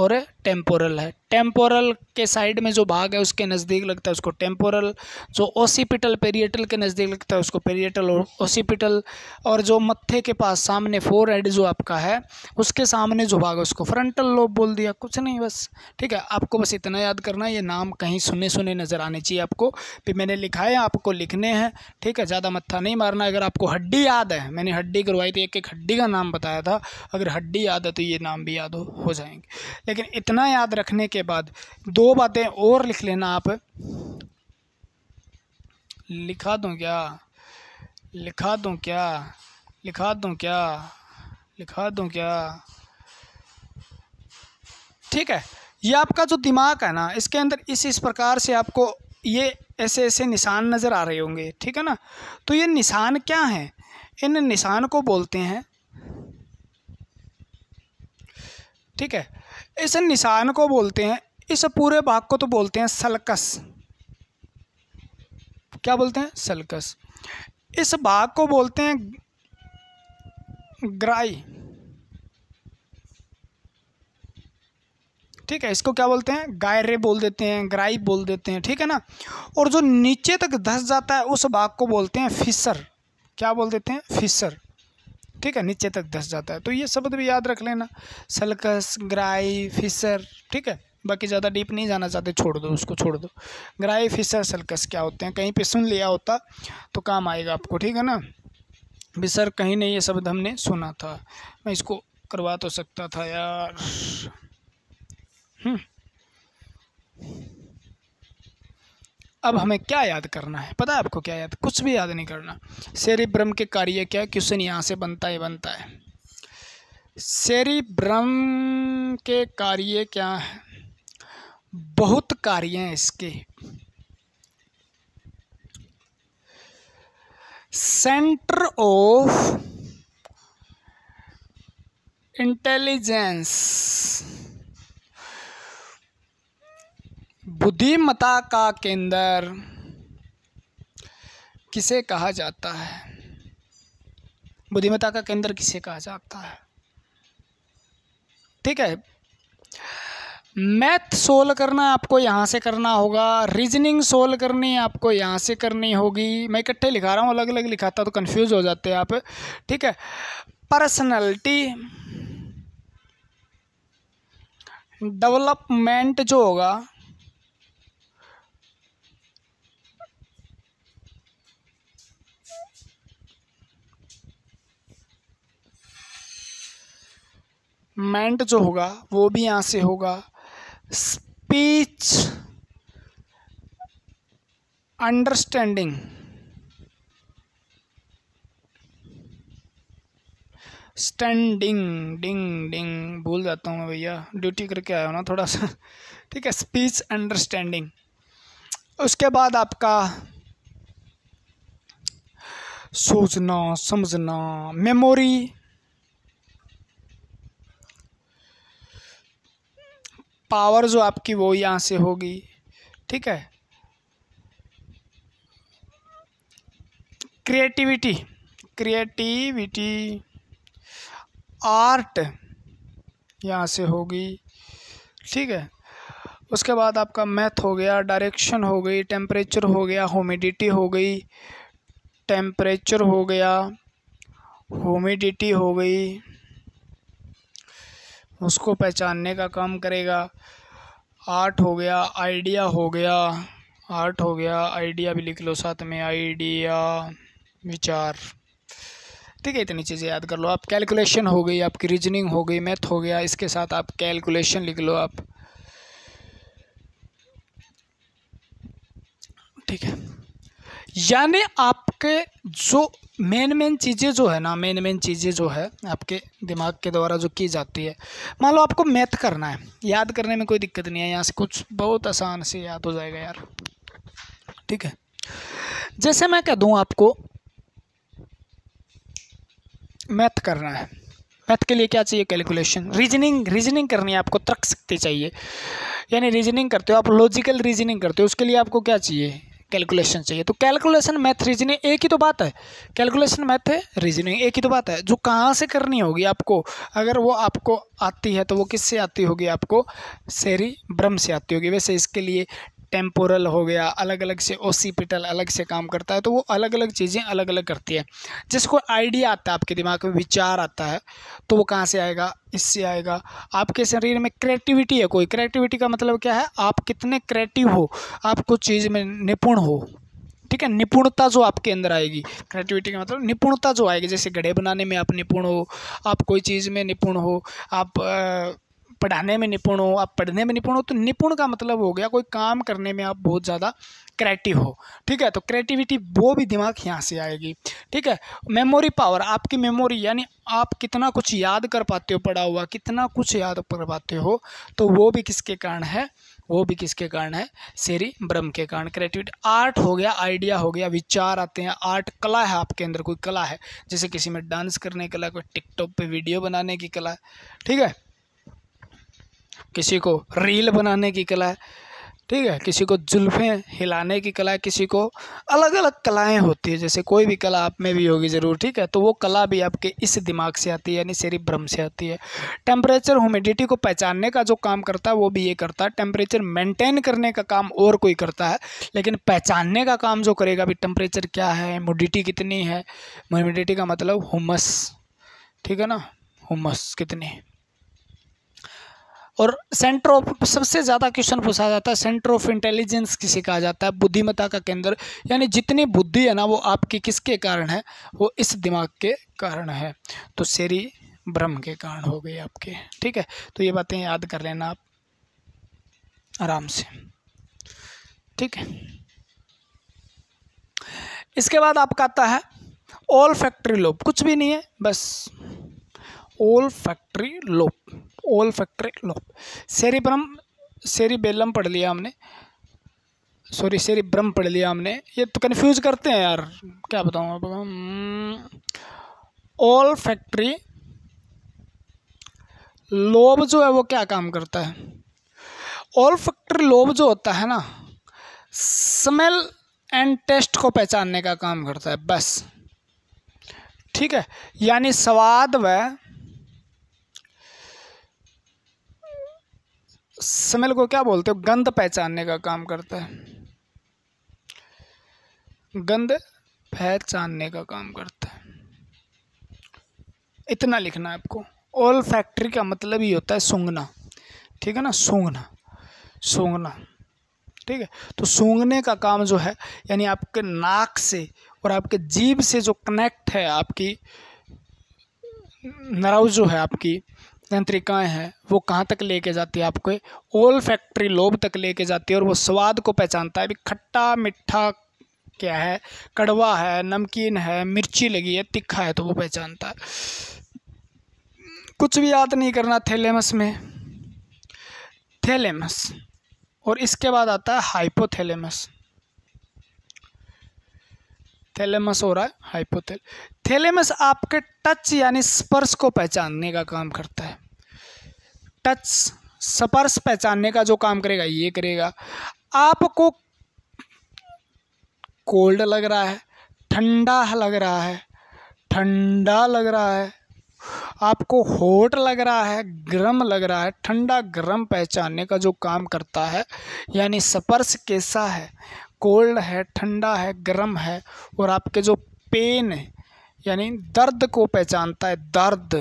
Speaker 1: और टेम्पोरल है टेम्पोरल के साइड में जो भाग है उसके नज़दीक लगता है उसको टेम्पोरल जो ओसीपिटल पेरिएटल के नज़दीक लगता है उसको पेरिएटल और ओसीपिटल और जो मत्थे के पास सामने फोर हेड जो आपका है उसके सामने जो भाग है उसको फ्रंटल लोब बोल दिया कुछ नहीं बस ठीक है आपको बस इतना याद करना ये नाम कहीं सुने सुने नज़र आने चाहिए आपको भी मैंने लिखा है आपको लिखने हैं ठीक है ज़्यादा मत्था नहीं मारना अगर आपको हड्डी याद है मैंने हड्डी करवाई थी एक एक हड्डी का नाम बताया था अगर हड्डी याद है तो ये नाम भी याद हो जाएंगे लेकिन इतना इतना याद रखने के बाद दो बातें और लिख लेना आप लिखा दूं क्या लिखा दूं क्या लिखा दूं क्या लिखा दूं क्या ठीक है ये आपका जो दिमाग है ना इसके अंदर इस इस प्रकार से आपको ये ऐसे ऐसे निशान नज़र आ रहे होंगे ठीक है ना तो ये निशान क्या हैं इन निशान को बोलते हैं ठीक है इस निशान को बोलते हैं इस पूरे भाग को तो बोलते हैं सलकस क्या बोलते हैं सलकस इस भाग को बोलते हैं ग्राई ठीक है इसको क्या बोलते हैं गायरे बोल देते हैं ग्राई बोल देते हैं ठीक है ना और जो नीचे तक धस जाता है उस भाग को बोलते हैं फिसर क्या बोल देते हैं फिसर ठीक है नीचे तक धस जाता है तो ये शब्द भी याद रख लेना सलकस ग्राई फिशर ठीक है बाकी ज़्यादा डीप नहीं जाना चाहते छोड़ दो उसको छोड़ दो ग्राई फिशर सलकस क्या होते हैं कहीं पे सुन लिया होता तो काम आएगा आपको ठीक है ना भी सर कहीं नहीं ये शब्द हमने सुना था मैं इसको करवा तो सकता था यार हम्म अब हमें क्या याद करना है पता है आपको क्या याद कुछ भी याद नहीं करना ब्रह्म के कार्य क्या क्वेश्चन यहाँ से बनता ही बनता है ब्रह्म के कार्य क्या है बहुत कार्य हैं इसके सेंटर ऑफ इंटेलिजेंस बुद्धिमता का केंद्र किसे कहा जाता है बुद्धिमता का केंद्र किसे कहा जाता है ठीक है मैथ सोल्व करना आपको यहाँ से करना होगा रीजनिंग सोल्व करनी आपको यहाँ से करनी होगी मैं इकट्ठे लिखा रहा हूँ अलग अलग लिखाता तो कंफ्यूज हो जाते हैं आप ठीक है पर्सनैलिटी डेवलपमेंट जो होगा मेंट जो होगा वो भी यहाँ से होगा speech understanding standing ding ding भूल जाता हूँ भैया ड्यूटी करके आया हूँ ना थोड़ा सा ठीक है स्पीच अंडरस्टैंडिंग उसके बाद आपका सोचना समझना मेमोरी पावर जो आपकी वो यहाँ से होगी ठीक है क्रिएटिविटी क्रिएटिविटी आर्ट यहाँ से होगी ठीक है उसके बाद आपका मैथ हो गया डायरेक्शन हो गई टेम्परेचर हो गया ह्यूमिडिटी हो गई टेम्परेचर हो गया ह्यूमिडिटी हो गई उसको पहचानने का काम करेगा आर्ट हो गया आइडिया हो गया आर्ट हो गया आइडिया भी लिख लो साथ में आइडिया विचार ठीक है इतनी चीज़ें याद कर लो आप कैलकुलेशन हो गई आपकी रीजनिंग हो गई मैथ हो गया इसके साथ आप कैलकुलेशन लिख लो आप ठीक है यानी आपके जो मेन मेन चीज़ें जो है ना मेन मेन चीज़ें जो है आपके दिमाग के द्वारा जो की जाती है मान लो आपको मैथ करना है याद करने में कोई दिक्कत नहीं है यहाँ से कुछ बहुत आसान से याद हो जाएगा यार ठीक है जैसे मैं कह दूँ आपको मैथ करना है मैथ के लिए क्या चाहिए कैलकुलेशन रीजनिंग रीजनिंग करनी है आपको तर्क शक्ति चाहिए यानी रीजनिंग करते हो आप लॉजिकल रीजनिंग करते हो उसके लिए आपको क्या चाहिए कैलकुलेशन चाहिए तो कैलकुलेशन मैथ रीजनिंग एक ही तो बात है कैलकुलेशन मैथ है रीजनिंग एक ही तो बात है जो कहाँ से करनी होगी आपको अगर वो आपको आती है तो वो किससे आती होगी आपको शेरी ब्रह्म से आती होगी वैसे इसके लिए टेम्पोरल हो गया अलग अलग से ओसीपिटल अलग से काम करता है तो वो अलग अलग चीज़ें अलग अलग करती है जिसको आइडिया आता है आपके दिमाग में विचार आता है तो वो कहाँ से आएगा इससे आएगा आपके शरीर में क्रिएटिविटी है कोई क्रिएटिविटी का मतलब क्या है आप कितने क्रिएटिव हो आप कुछ चीज़ में निपुण हो ठीक है निपुणता जो आपके अंदर आएगी क्रिएटिविटी का मतलब निपुणता जो आएगी जैसे गढ़े बनाने में आप निपुण हो आप कोई चीज़ में निपुण हो आप आ, पढ़ाने में निपुण हो आप पढ़ने में निपुण हो तो निपुण का मतलब हो गया कोई काम करने में आप बहुत ज़्यादा क्रिएटिव हो ठीक है तो क्रिएटिविटी वो भी दिमाग यहाँ से आएगी ठीक है मेमोरी पावर आपकी मेमोरी यानी आप कितना कुछ याद कर पाते हो पढ़ा हुआ कितना कुछ याद कर पाते हो तो वो भी किसके कारण है वो भी किसके कारण है शेरी ब्रह्म के कारण क्रिएटिविटी आर्ट हो गया आइडिया हो गया विचार आते हैं आर्ट कला है आपके अंदर कोई कला है जैसे किसी में डांस करने की कला कोई टिकटॉक पे वीडियो बनाने की कला ठीक है किसी को रील बनाने की कला है ठीक है किसी को जुल्फ़ें हिलाने की कला है किसी को अलग अलग कलाएं होती है जैसे कोई भी कला आप में भी होगी ज़रूर ठीक है तो वो कला भी आपके इस दिमाग से आती है यानी शरीर भ्रम से आती है टेम्परेचर ह्यूमिडिटी को पहचानने का जो काम करता है वो भी ये करता है टेम्परेचर मेंटेन करने का काम और कोई करता है लेकिन पहचानने का काम जो करेगा भी टेम्परेचर क्या है ह्यूमिडिटी कितनी है ह्यूमिडिटी का मतलब हुमस ठीक है ना हुमस कितनी और सेंटर ऑफ सबसे ज़्यादा क्वेश्चन पूछा जाता है सेंटर ऑफ इंटेलिजेंस किसे कहा जाता है बुद्धिमत्ता का केंद्र यानी जितनी बुद्धि है ना वो आपकी किसके कारण है वो इस दिमाग के कारण है तो शेरी ब्रह्म के कारण हो गई आपके ठीक है तो ये बातें याद कर लेना आप आराम से ठीक है इसके बाद आपका आता है ऑल फैक्ट्री लोब कुछ भी नहीं है बस ओल फैक्ट्री लोप ओल फैक्ट्री लोप सेरिब्रम बेलम पढ़ लिया हमने सॉरी ब्रह्म पढ़ लिया हमने ये तो कन्फ्यूज़ करते हैं यार क्या बताऊँ अब ओल फैक्ट्री लोब जो है वो क्या काम करता है ओल फैक्ट्री लोब जो होता है ना स्मेल एंड टेस्ट को पहचानने का काम करता है बस ठीक है यानी स्वाद व स्मेल को क्या बोलते हो गंध पहचानने का काम करता है गंध पहचानने का काम करता है इतना लिखना है आपको ऑल फैक्ट्री का मतलब ही होता है सूंघना ठीक है ना सूंघना सूंघना ठीक है तो सूंघने का काम जो है यानी आपके नाक से और आपके जीभ से जो कनेक्ट है आपकी नरव जो है आपकी तंत्रिकाएं हैं वो कहाँ तक लेके जाती है आपके ओल फैक्ट्री लोब तक लेके जाती है और वो स्वाद को पहचानता है अभी खट्टा मिठ्ठा क्या है कड़वा है नमकीन है मिर्ची लगी है तिखा है तो वो पहचानता है कुछ भी याद नहीं करना थैलेमस में थैलेमस और इसके बाद आता है हाइपोथैलेमस थैलेमस हो रहा है हाइपोथेल थैलेमस आपके टच यानी स्पर्श को पहचानने का काम करता है टच स्पर्श पहचानने का जो काम करेगा ये करेगा आपको कोल्ड लग रहा है ठंडा लग रहा है ठंडा लग रहा है आपको होट लग रहा है गर्म लग रहा है ठंडा गर्म पहचानने का जो काम करता है यानी स्पर्श कैसा है कोल्ड है ठंडा है गर्म है और आपके जो पेन है यानी दर्द को पहचानता है दर्द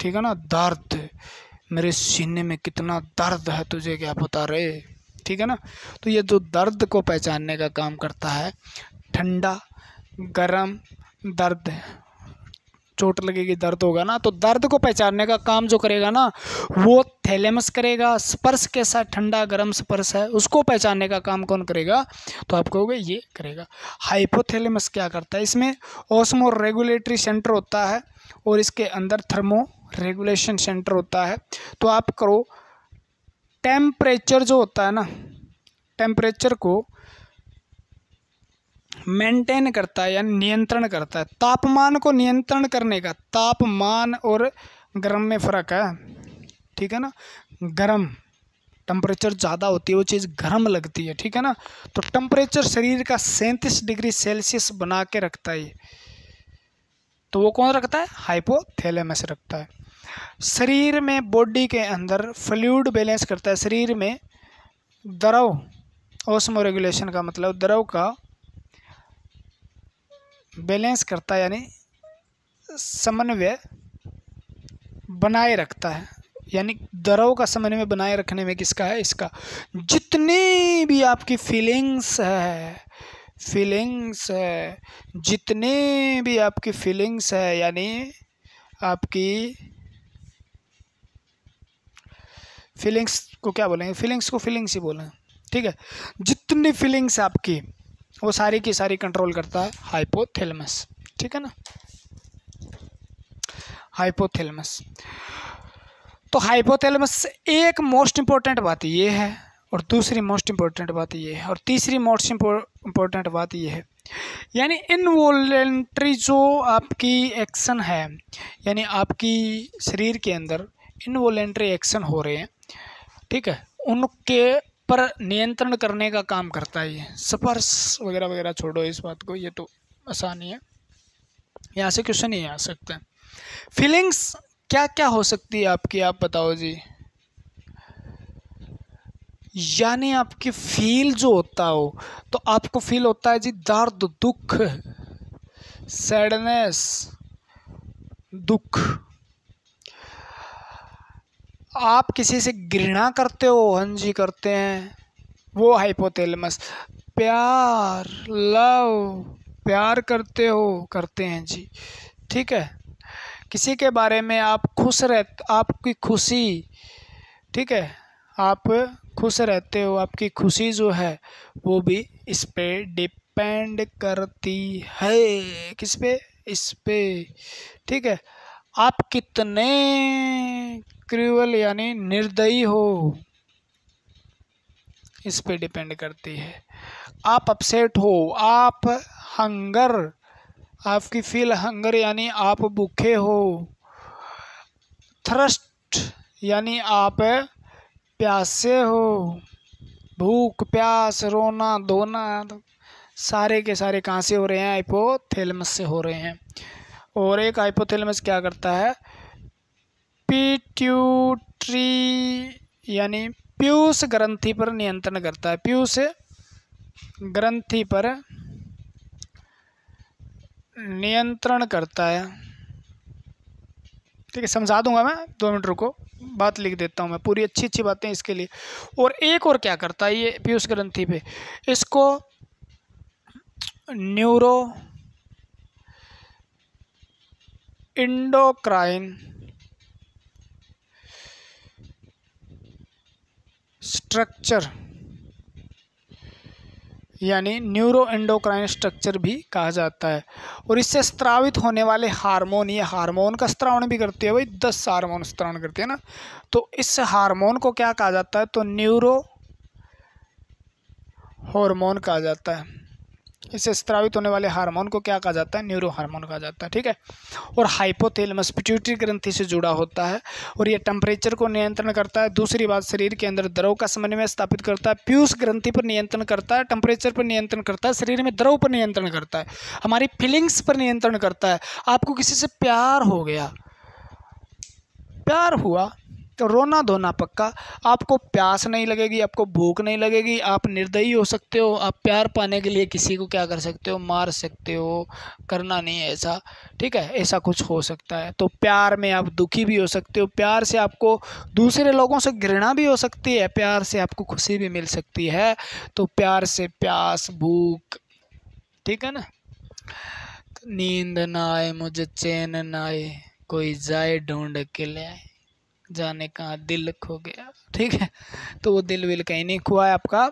Speaker 1: ठीक है ना दर्द मेरे सीने में कितना दर्द है तुझे क्या बता रहे ठीक है ना तो ये जो दर्द को पहचानने का काम करता है ठंडा गर्म दर्द चोट लगेगी दर्द होगा ना तो दर्द को पहचानने का काम जो करेगा ना वो थैलेमस करेगा स्पर्श के साथ ठंडा गर्म स्पर्श है उसको पहचानने का काम कौन करेगा तो आप कहोगे ये करेगा हाइपोथैलेमस क्या करता है इसमें ओसमो रेगुलेटरी सेंटर होता है और इसके अंदर थर्मो रेगुलेशन सेंटर होता है तो आप करो टेम्परेचर जो होता है ना टेम्परेचर को मेंटेन करता है या नियंत्रण करता है तापमान को नियंत्रण करने का तापमान और गर्म में फ़र्क है ठीक है ना गर्म टम्परेचर ज़्यादा होती है वो चीज़ गर्म लगती है ठीक है ना तो टम्परेचर शरीर का सैंतीस डिग्री सेल्सियस बना के रखता है तो वो कौन रखता है हाइपोथैलेमस रखता है शरीर में बॉडी के अंदर फ्लूड बैलेंस करता है शरीर में द्रव ओसमो रेगुलेशन का मतलब द्रव का बैलेंस करता है यानी समन्वय बनाए रखता है यानी दरों का समन्वय बनाए रखने में किसका है इसका जितनी भी आपकी फीलिंग्स है फीलिंग्स है जितने भी आपकी फीलिंग्स है यानी आपकी फीलिंग्स को क्या बोलेंगे फीलिंग्स को फीलिंग्स ही बोलें ठीक है जितनी फीलिंग्स आपकी वो सारी की सारी कंट्रोल करता है हाइपोथैलेमस ठीक है ना हाइपोथैलेमस तो हाइपोथैलेमस एक मोस्ट इम्पोर्टेंट बात ये है और दूसरी मोस्ट इम्पोर्टेंट बात ये है और तीसरी मोस्ट इम्पोर्टेंट बात ये है यानी इनवॉलेंट्री जो आपकी एक्शन है यानी आपकी शरीर के अंदर इनवॉलेंट्री एक्शन हो रहे हैं ठीक है उनके पर नियंत्रण करने का काम करता है ये स्पर्श वगैरह वगैरह छोड़ो इस बात को ये तो आसान ही है यहाँ से क्वेश्चन ही आ सकते हैं फीलिंग्स क्या क्या हो सकती है आपकी आप बताओ जी यानी आपकी फील जो होता हो तो आपको फील होता है जी दर्द दुख सैडनेस दुख आप किसी से घृणा करते हो हन जी करते हैं वो हाइपोथैलेमस प्यार लव प्यार करते हो करते हैं जी ठीक है किसी के बारे में आप खुश रह आपकी खुशी ठीक है आप खुश रहते हो आपकी खुशी जो है वो भी इस पे डिपेंड करती है किस पे इस पे ठीक है आप कितने क्रूअल यानी निर्दयी हो इस पे डिपेंड करती है आप अपसेट हो आप हंगर आपकी फील हंगर यानी आप भूखे हो थ्रस्ट यानी आप प्यासे हो भूख प्यास रोना धोना सारे के सारे कहाँ से हो रहे हैं थेलमस से हो रहे हैं और एक हाइपोथैलेमस क्या करता है पिट्यूटरी यानी पीयूष ग्रंथि पर नियंत्रण करता है पीयूष ग्रंथि पर नियंत्रण करता है ठीक है समझा दूंगा मैं दो मिनट रुको बात लिख देता हूँ मैं पूरी अच्छी अच्छी बातें इसके लिए और एक और क्या करता है ये पीयूष ग्रंथि पे इसको न्यूरो इंडोक्राइन स्ट्रक्चर यानी न्यूरो इंडोक्राइन स्ट्रक्चर भी कहा जाता है और इससे स्त्रावित होने वाले हार्मोन ये हार्मोन का स्त्रावण भी करती है भाई दस हार्मोन स्त्रावण करते हैं ना तो इस हार्मोन को क्या कहा जाता है तो न्यूरो हार्मोन कहा जाता है इससे स्त्रावित होने वाले हार्मोन को क्या कहा जाता है न्यूरो हार्मोन कहा जाता है ठीक है और हाइपोथेलमस पिट्यूटरी ग्रंथि से जुड़ा होता है और ये टेम्परेचर को नियंत्रण करता है दूसरी बात शरीर के अंदर द्रव का समन्वय स्थापित करता है प्यूस ग्रंथि पर नियंत्रण करता है टेम्परेचर पर नियंत्रण करता है शरीर में द्रव पर नियंत्रण करता है हमारी फीलिंग्स पर नियंत्रण करता है आपको किसी से प्यार हो गया प्यार हुआ तो रोना धोना पक्का आपको प्यास नहीं लगेगी आपको भूख नहीं लगेगी आप निर्दयी हो सकते हो आप प्यार पाने के लिए किसी को क्या कर सकते हो मार सकते हो करना नहीं है ऐसा ठीक है ऐसा कुछ हो सकता है तो प्यार में आप दुखी भी हो सकते हो प्यार से आपको दूसरे लोगों से घृणा भी हो सकती है प्यार से आपको खुशी भी मिल सकती है तो प्यार से प्यास भूख ठीक है ना नींद ना आए मुझे चैन ना आए कोई जाए ढूंढ के ले आए जाने का दिल खो गया ठीक है तो वो दिल विल कहीं नहीं खोआ है आपका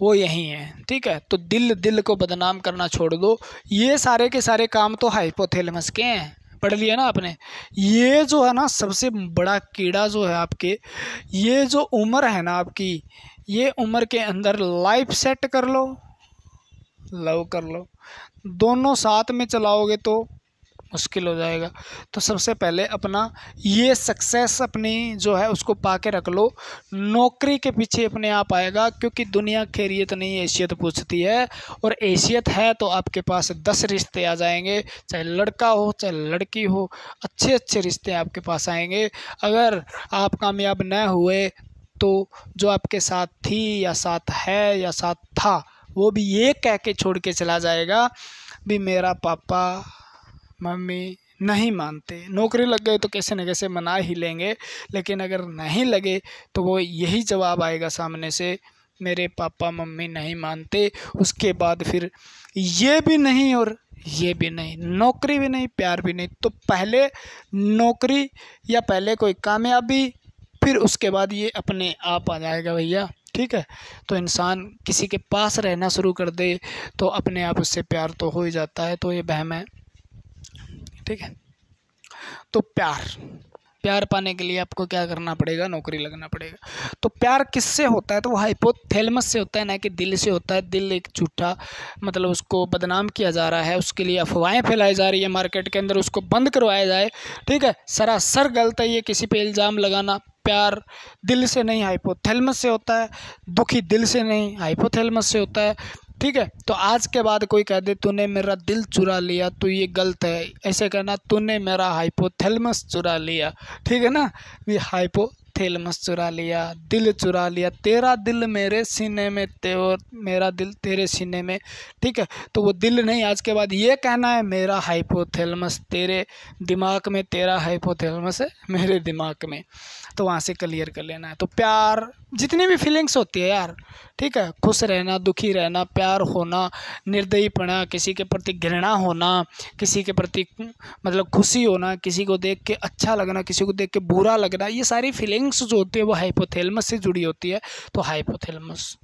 Speaker 1: वो यही है ठीक है तो दिल दिल को बदनाम करना छोड़ दो ये सारे के सारे काम तो हाइपोथेलमस के हैं पढ़ लिया ना आपने ये जो है ना सबसे बड़ा कीड़ा जो है आपके ये जो उम्र है ना आपकी ये उम्र के अंदर लाइफ सेट कर लो लव कर लो दोनों साथ में चलाओगे तो मुश्किल हो जाएगा तो सबसे पहले अपना ये सक्सेस अपनी जो है उसको पा के रख लो नौकरी के पीछे अपने आप आएगा क्योंकि दुनिया खैरियत तो नहीं हैसियत पूछती है और हैसियत है तो आपके पास दस रिश्ते आ जाएंगे चाहे लड़का हो चाहे लड़की हो अच्छे अच्छे रिश्ते आपके पास आएंगे अगर आप कामयाब न हुए तो जो आपके साथ थी या साथ है या साथ था वो भी ये कह के छोड़ के चला जाएगा भी मेरा पापा मम्मी नहीं मानते नौकरी लग गए तो कैसे न कैसे मना ही लेंगे लेकिन अगर नहीं लगे तो वो यही जवाब आएगा सामने से मेरे पापा मम्मी नहीं मानते उसके बाद फिर ये भी नहीं और ये भी नहीं नौकरी भी नहीं प्यार भी नहीं तो पहले नौकरी या पहले कोई कामयाबी फिर उसके बाद ये अपने आप आ जाएगा भैया ठीक है तो इंसान किसी के पास रहना शुरू कर दे तो अपने आप उससे प्यार तो हो ही जाता है तो ये बहम है ठीक है तो प्यार प्यार पाने के लिए आपको क्या करना पड़ेगा नौकरी लगना पड़ेगा तो प्यार किससे होता है तो वो हाइपोथेलमस से होता है ना कि दिल से होता है दिल एक झूठा मतलब उसको बदनाम किया जा रहा है उसके लिए अफवाहें फैलाई जा रही है मार्केट के अंदर उसको बंद करवाया जाए ठीक है सरासर गलत है ये किसी पर इल्ज़ाम लगाना प्यार दिल से नहीं हाइपोथेलमस से होता है दुखी दिल से नहीं हाइपोथेलमस से होता है ठीक है तो आज के बाद कोई कह दे तूने मेरा दिल चुरा लिया तो ये गलत है ऐसे कहना तूने मेरा हाइपोथैलेमस चुरा लिया ठीक है ना ये हाइपो थेलमस चुरा लिया दिल चुरा लिया तेरा दिल मेरे सीने में ते और मेरा दिल तेरे सीने में ठीक है तो वो दिल नहीं आज के बाद ये कहना है मेरा हाइपोथेलमस तेरे दिमाग में तेरा हाइपोथेलमस है मेरे दिमाग में तो वहाँ से क्लियर कर लेना है तो प्यार जितनी भी फीलिंग्स होती है यार ठीक है खुश रहना दुखी रहना प्यार होना निर्दयीपना किसी के प्रति घृणा होना किसी के प्रति मतलब खुशी होना किसी को देख के अच्छा लगना किसी को देख के बुरा लगना ये सारी फीलिंग्स रिंग्स जो होती है वो हाइपोथेलमस से जुड़ी होती है तो हाइपोथेलमस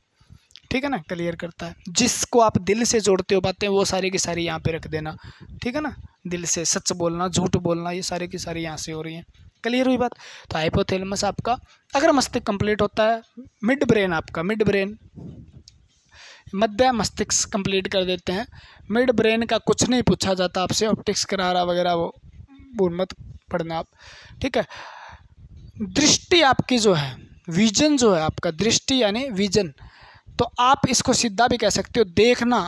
Speaker 1: ठीक है ना क्लियर करता है जिसको आप दिल से जोड़ते हो बातें वो सारे की सारी यहाँ पे रख देना ठीक है ना दिल से सच बोलना झूठ बोलना ये सारे की सारी यहाँ से हो रही हैं क्लियर हुई बात तो हाइपोथेलमस आपका अगर मस्तिष्क कंप्लीट होता है मिड ब्रेन आपका मिड ब्रेन मध्य मस्तिष्क कंप्लीट कर देते हैं मिड ब्रेन का कुछ नहीं पूछा जाता आपसे ऑप्टिक्स करारा वगैरह वो वो मत पढ़ना आप ठीक है दृष्टि आपकी जो है विजन जो है आपका दृष्टि यानी विजन तो आप इसको सीधा भी कह सकते हो देखना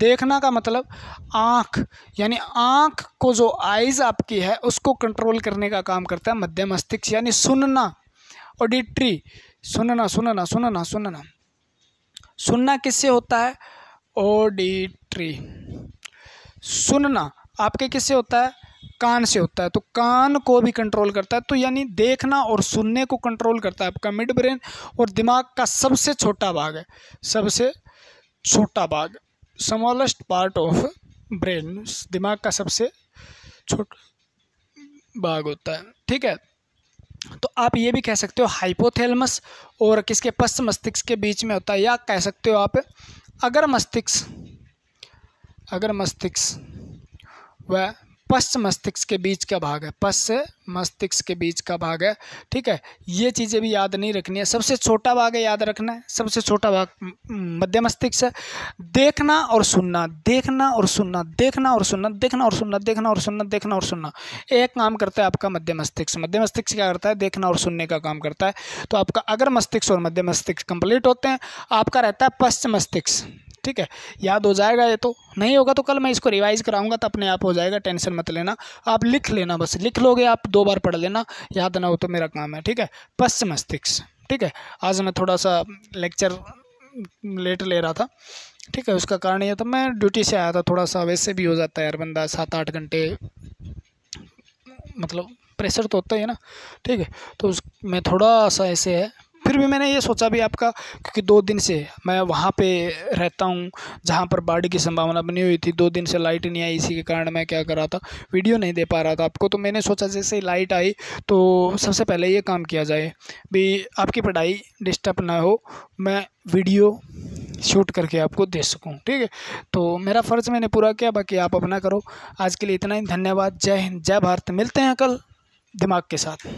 Speaker 1: देखना का मतलब आँख यानी आँख को जो आइज़ आपकी है उसको कंट्रोल करने का काम करता है मध्य मस्तिष्क यानी सुनना ऑडिट्री सुनना सुनना सुनना सुनना सुनना किससे होता है ऑडिट्री सुनना आपके किससे होता है कान से होता है तो कान को भी कंट्रोल करता है तो यानी देखना और सुनने को कंट्रोल करता है आपका मिड ब्रेन और दिमाग का सबसे छोटा भाग है सबसे छोटा भाग समॉलेस्ट पार्ट ऑफ ब्रेन दिमाग का सबसे छोटा भाग होता है ठीक है तो आप ये भी कह सकते हो हाइपोथेलमस और किसके पश्च मस्तिष्क के बीच में होता है या कह सकते हो आप अगर मस्तिष्क अगर मस्तिष्क वह पश्च मस्तिष्क के बीच का भाग है पश्च मस्तिष्क के बीच का भाग है ठीक है ये चीज़ें भी याद नहीं रखनी है सबसे छोटा भाग है याद रखना है सबसे छोटा भाग मध्य मस्तिष्क है देखना और सुनना देखना और सुनना देखना और सुनना देखना और सुनना देखना और सुनना देखना और सुनना एक काम करता है आपका मध्य मस्तिष्क मध्य मस्तिष्क क्या करता है देखना और सुनने का काम करता है तो आपका अगर मस्तिष्क और मध्य मस्तिष्क कंप्लीट होते हैं आपका रहता है पश्च मस्तिष्क ठीक है याद हो जाएगा ये तो नहीं होगा तो कल मैं इसको रिवाइज़ कराऊंगा तो अपने आप हो जाएगा टेंशन मत लेना आप लिख लेना बस लिख लोगे आप दो बार पढ़ लेना याद ना हो तो मेरा काम है ठीक है पश्चिम मस्तिष्क ठीक है आज मैं थोड़ा सा लेक्चर लेट ले रहा था ठीक है उसका कारण ये था मैं ड्यूटी से आया था थोड़ा सा वैसे भी हो जाता है यार बंदा सात आठ घंटे मतलब प्रेशर तो होता ही है ना ठीक है तो उस मैं थोड़ा सा ऐसे है फिर भी मैंने ये सोचा भी आपका क्योंकि दो दिन से मैं वहाँ पे रहता हूँ जहाँ पर बाढ़ की संभावना बनी हुई थी दो दिन से लाइट नहीं आई इसी के कारण मैं क्या कर रहा था वीडियो नहीं दे पा रहा था आपको तो मैंने सोचा जैसे ही लाइट आई तो सबसे पहले ये काम किया जाए भी आपकी पढ़ाई डिस्टर्ब ना हो मैं वीडियो शूट करके आपको दे सकूँ ठीक है तो मेरा फ़र्ज़ मैंने पूरा किया बाकी आप अपना करो आज के लिए इतना ही धन्यवाद जय हिंद जय भारत मिलते हैं कल दिमाग के साथ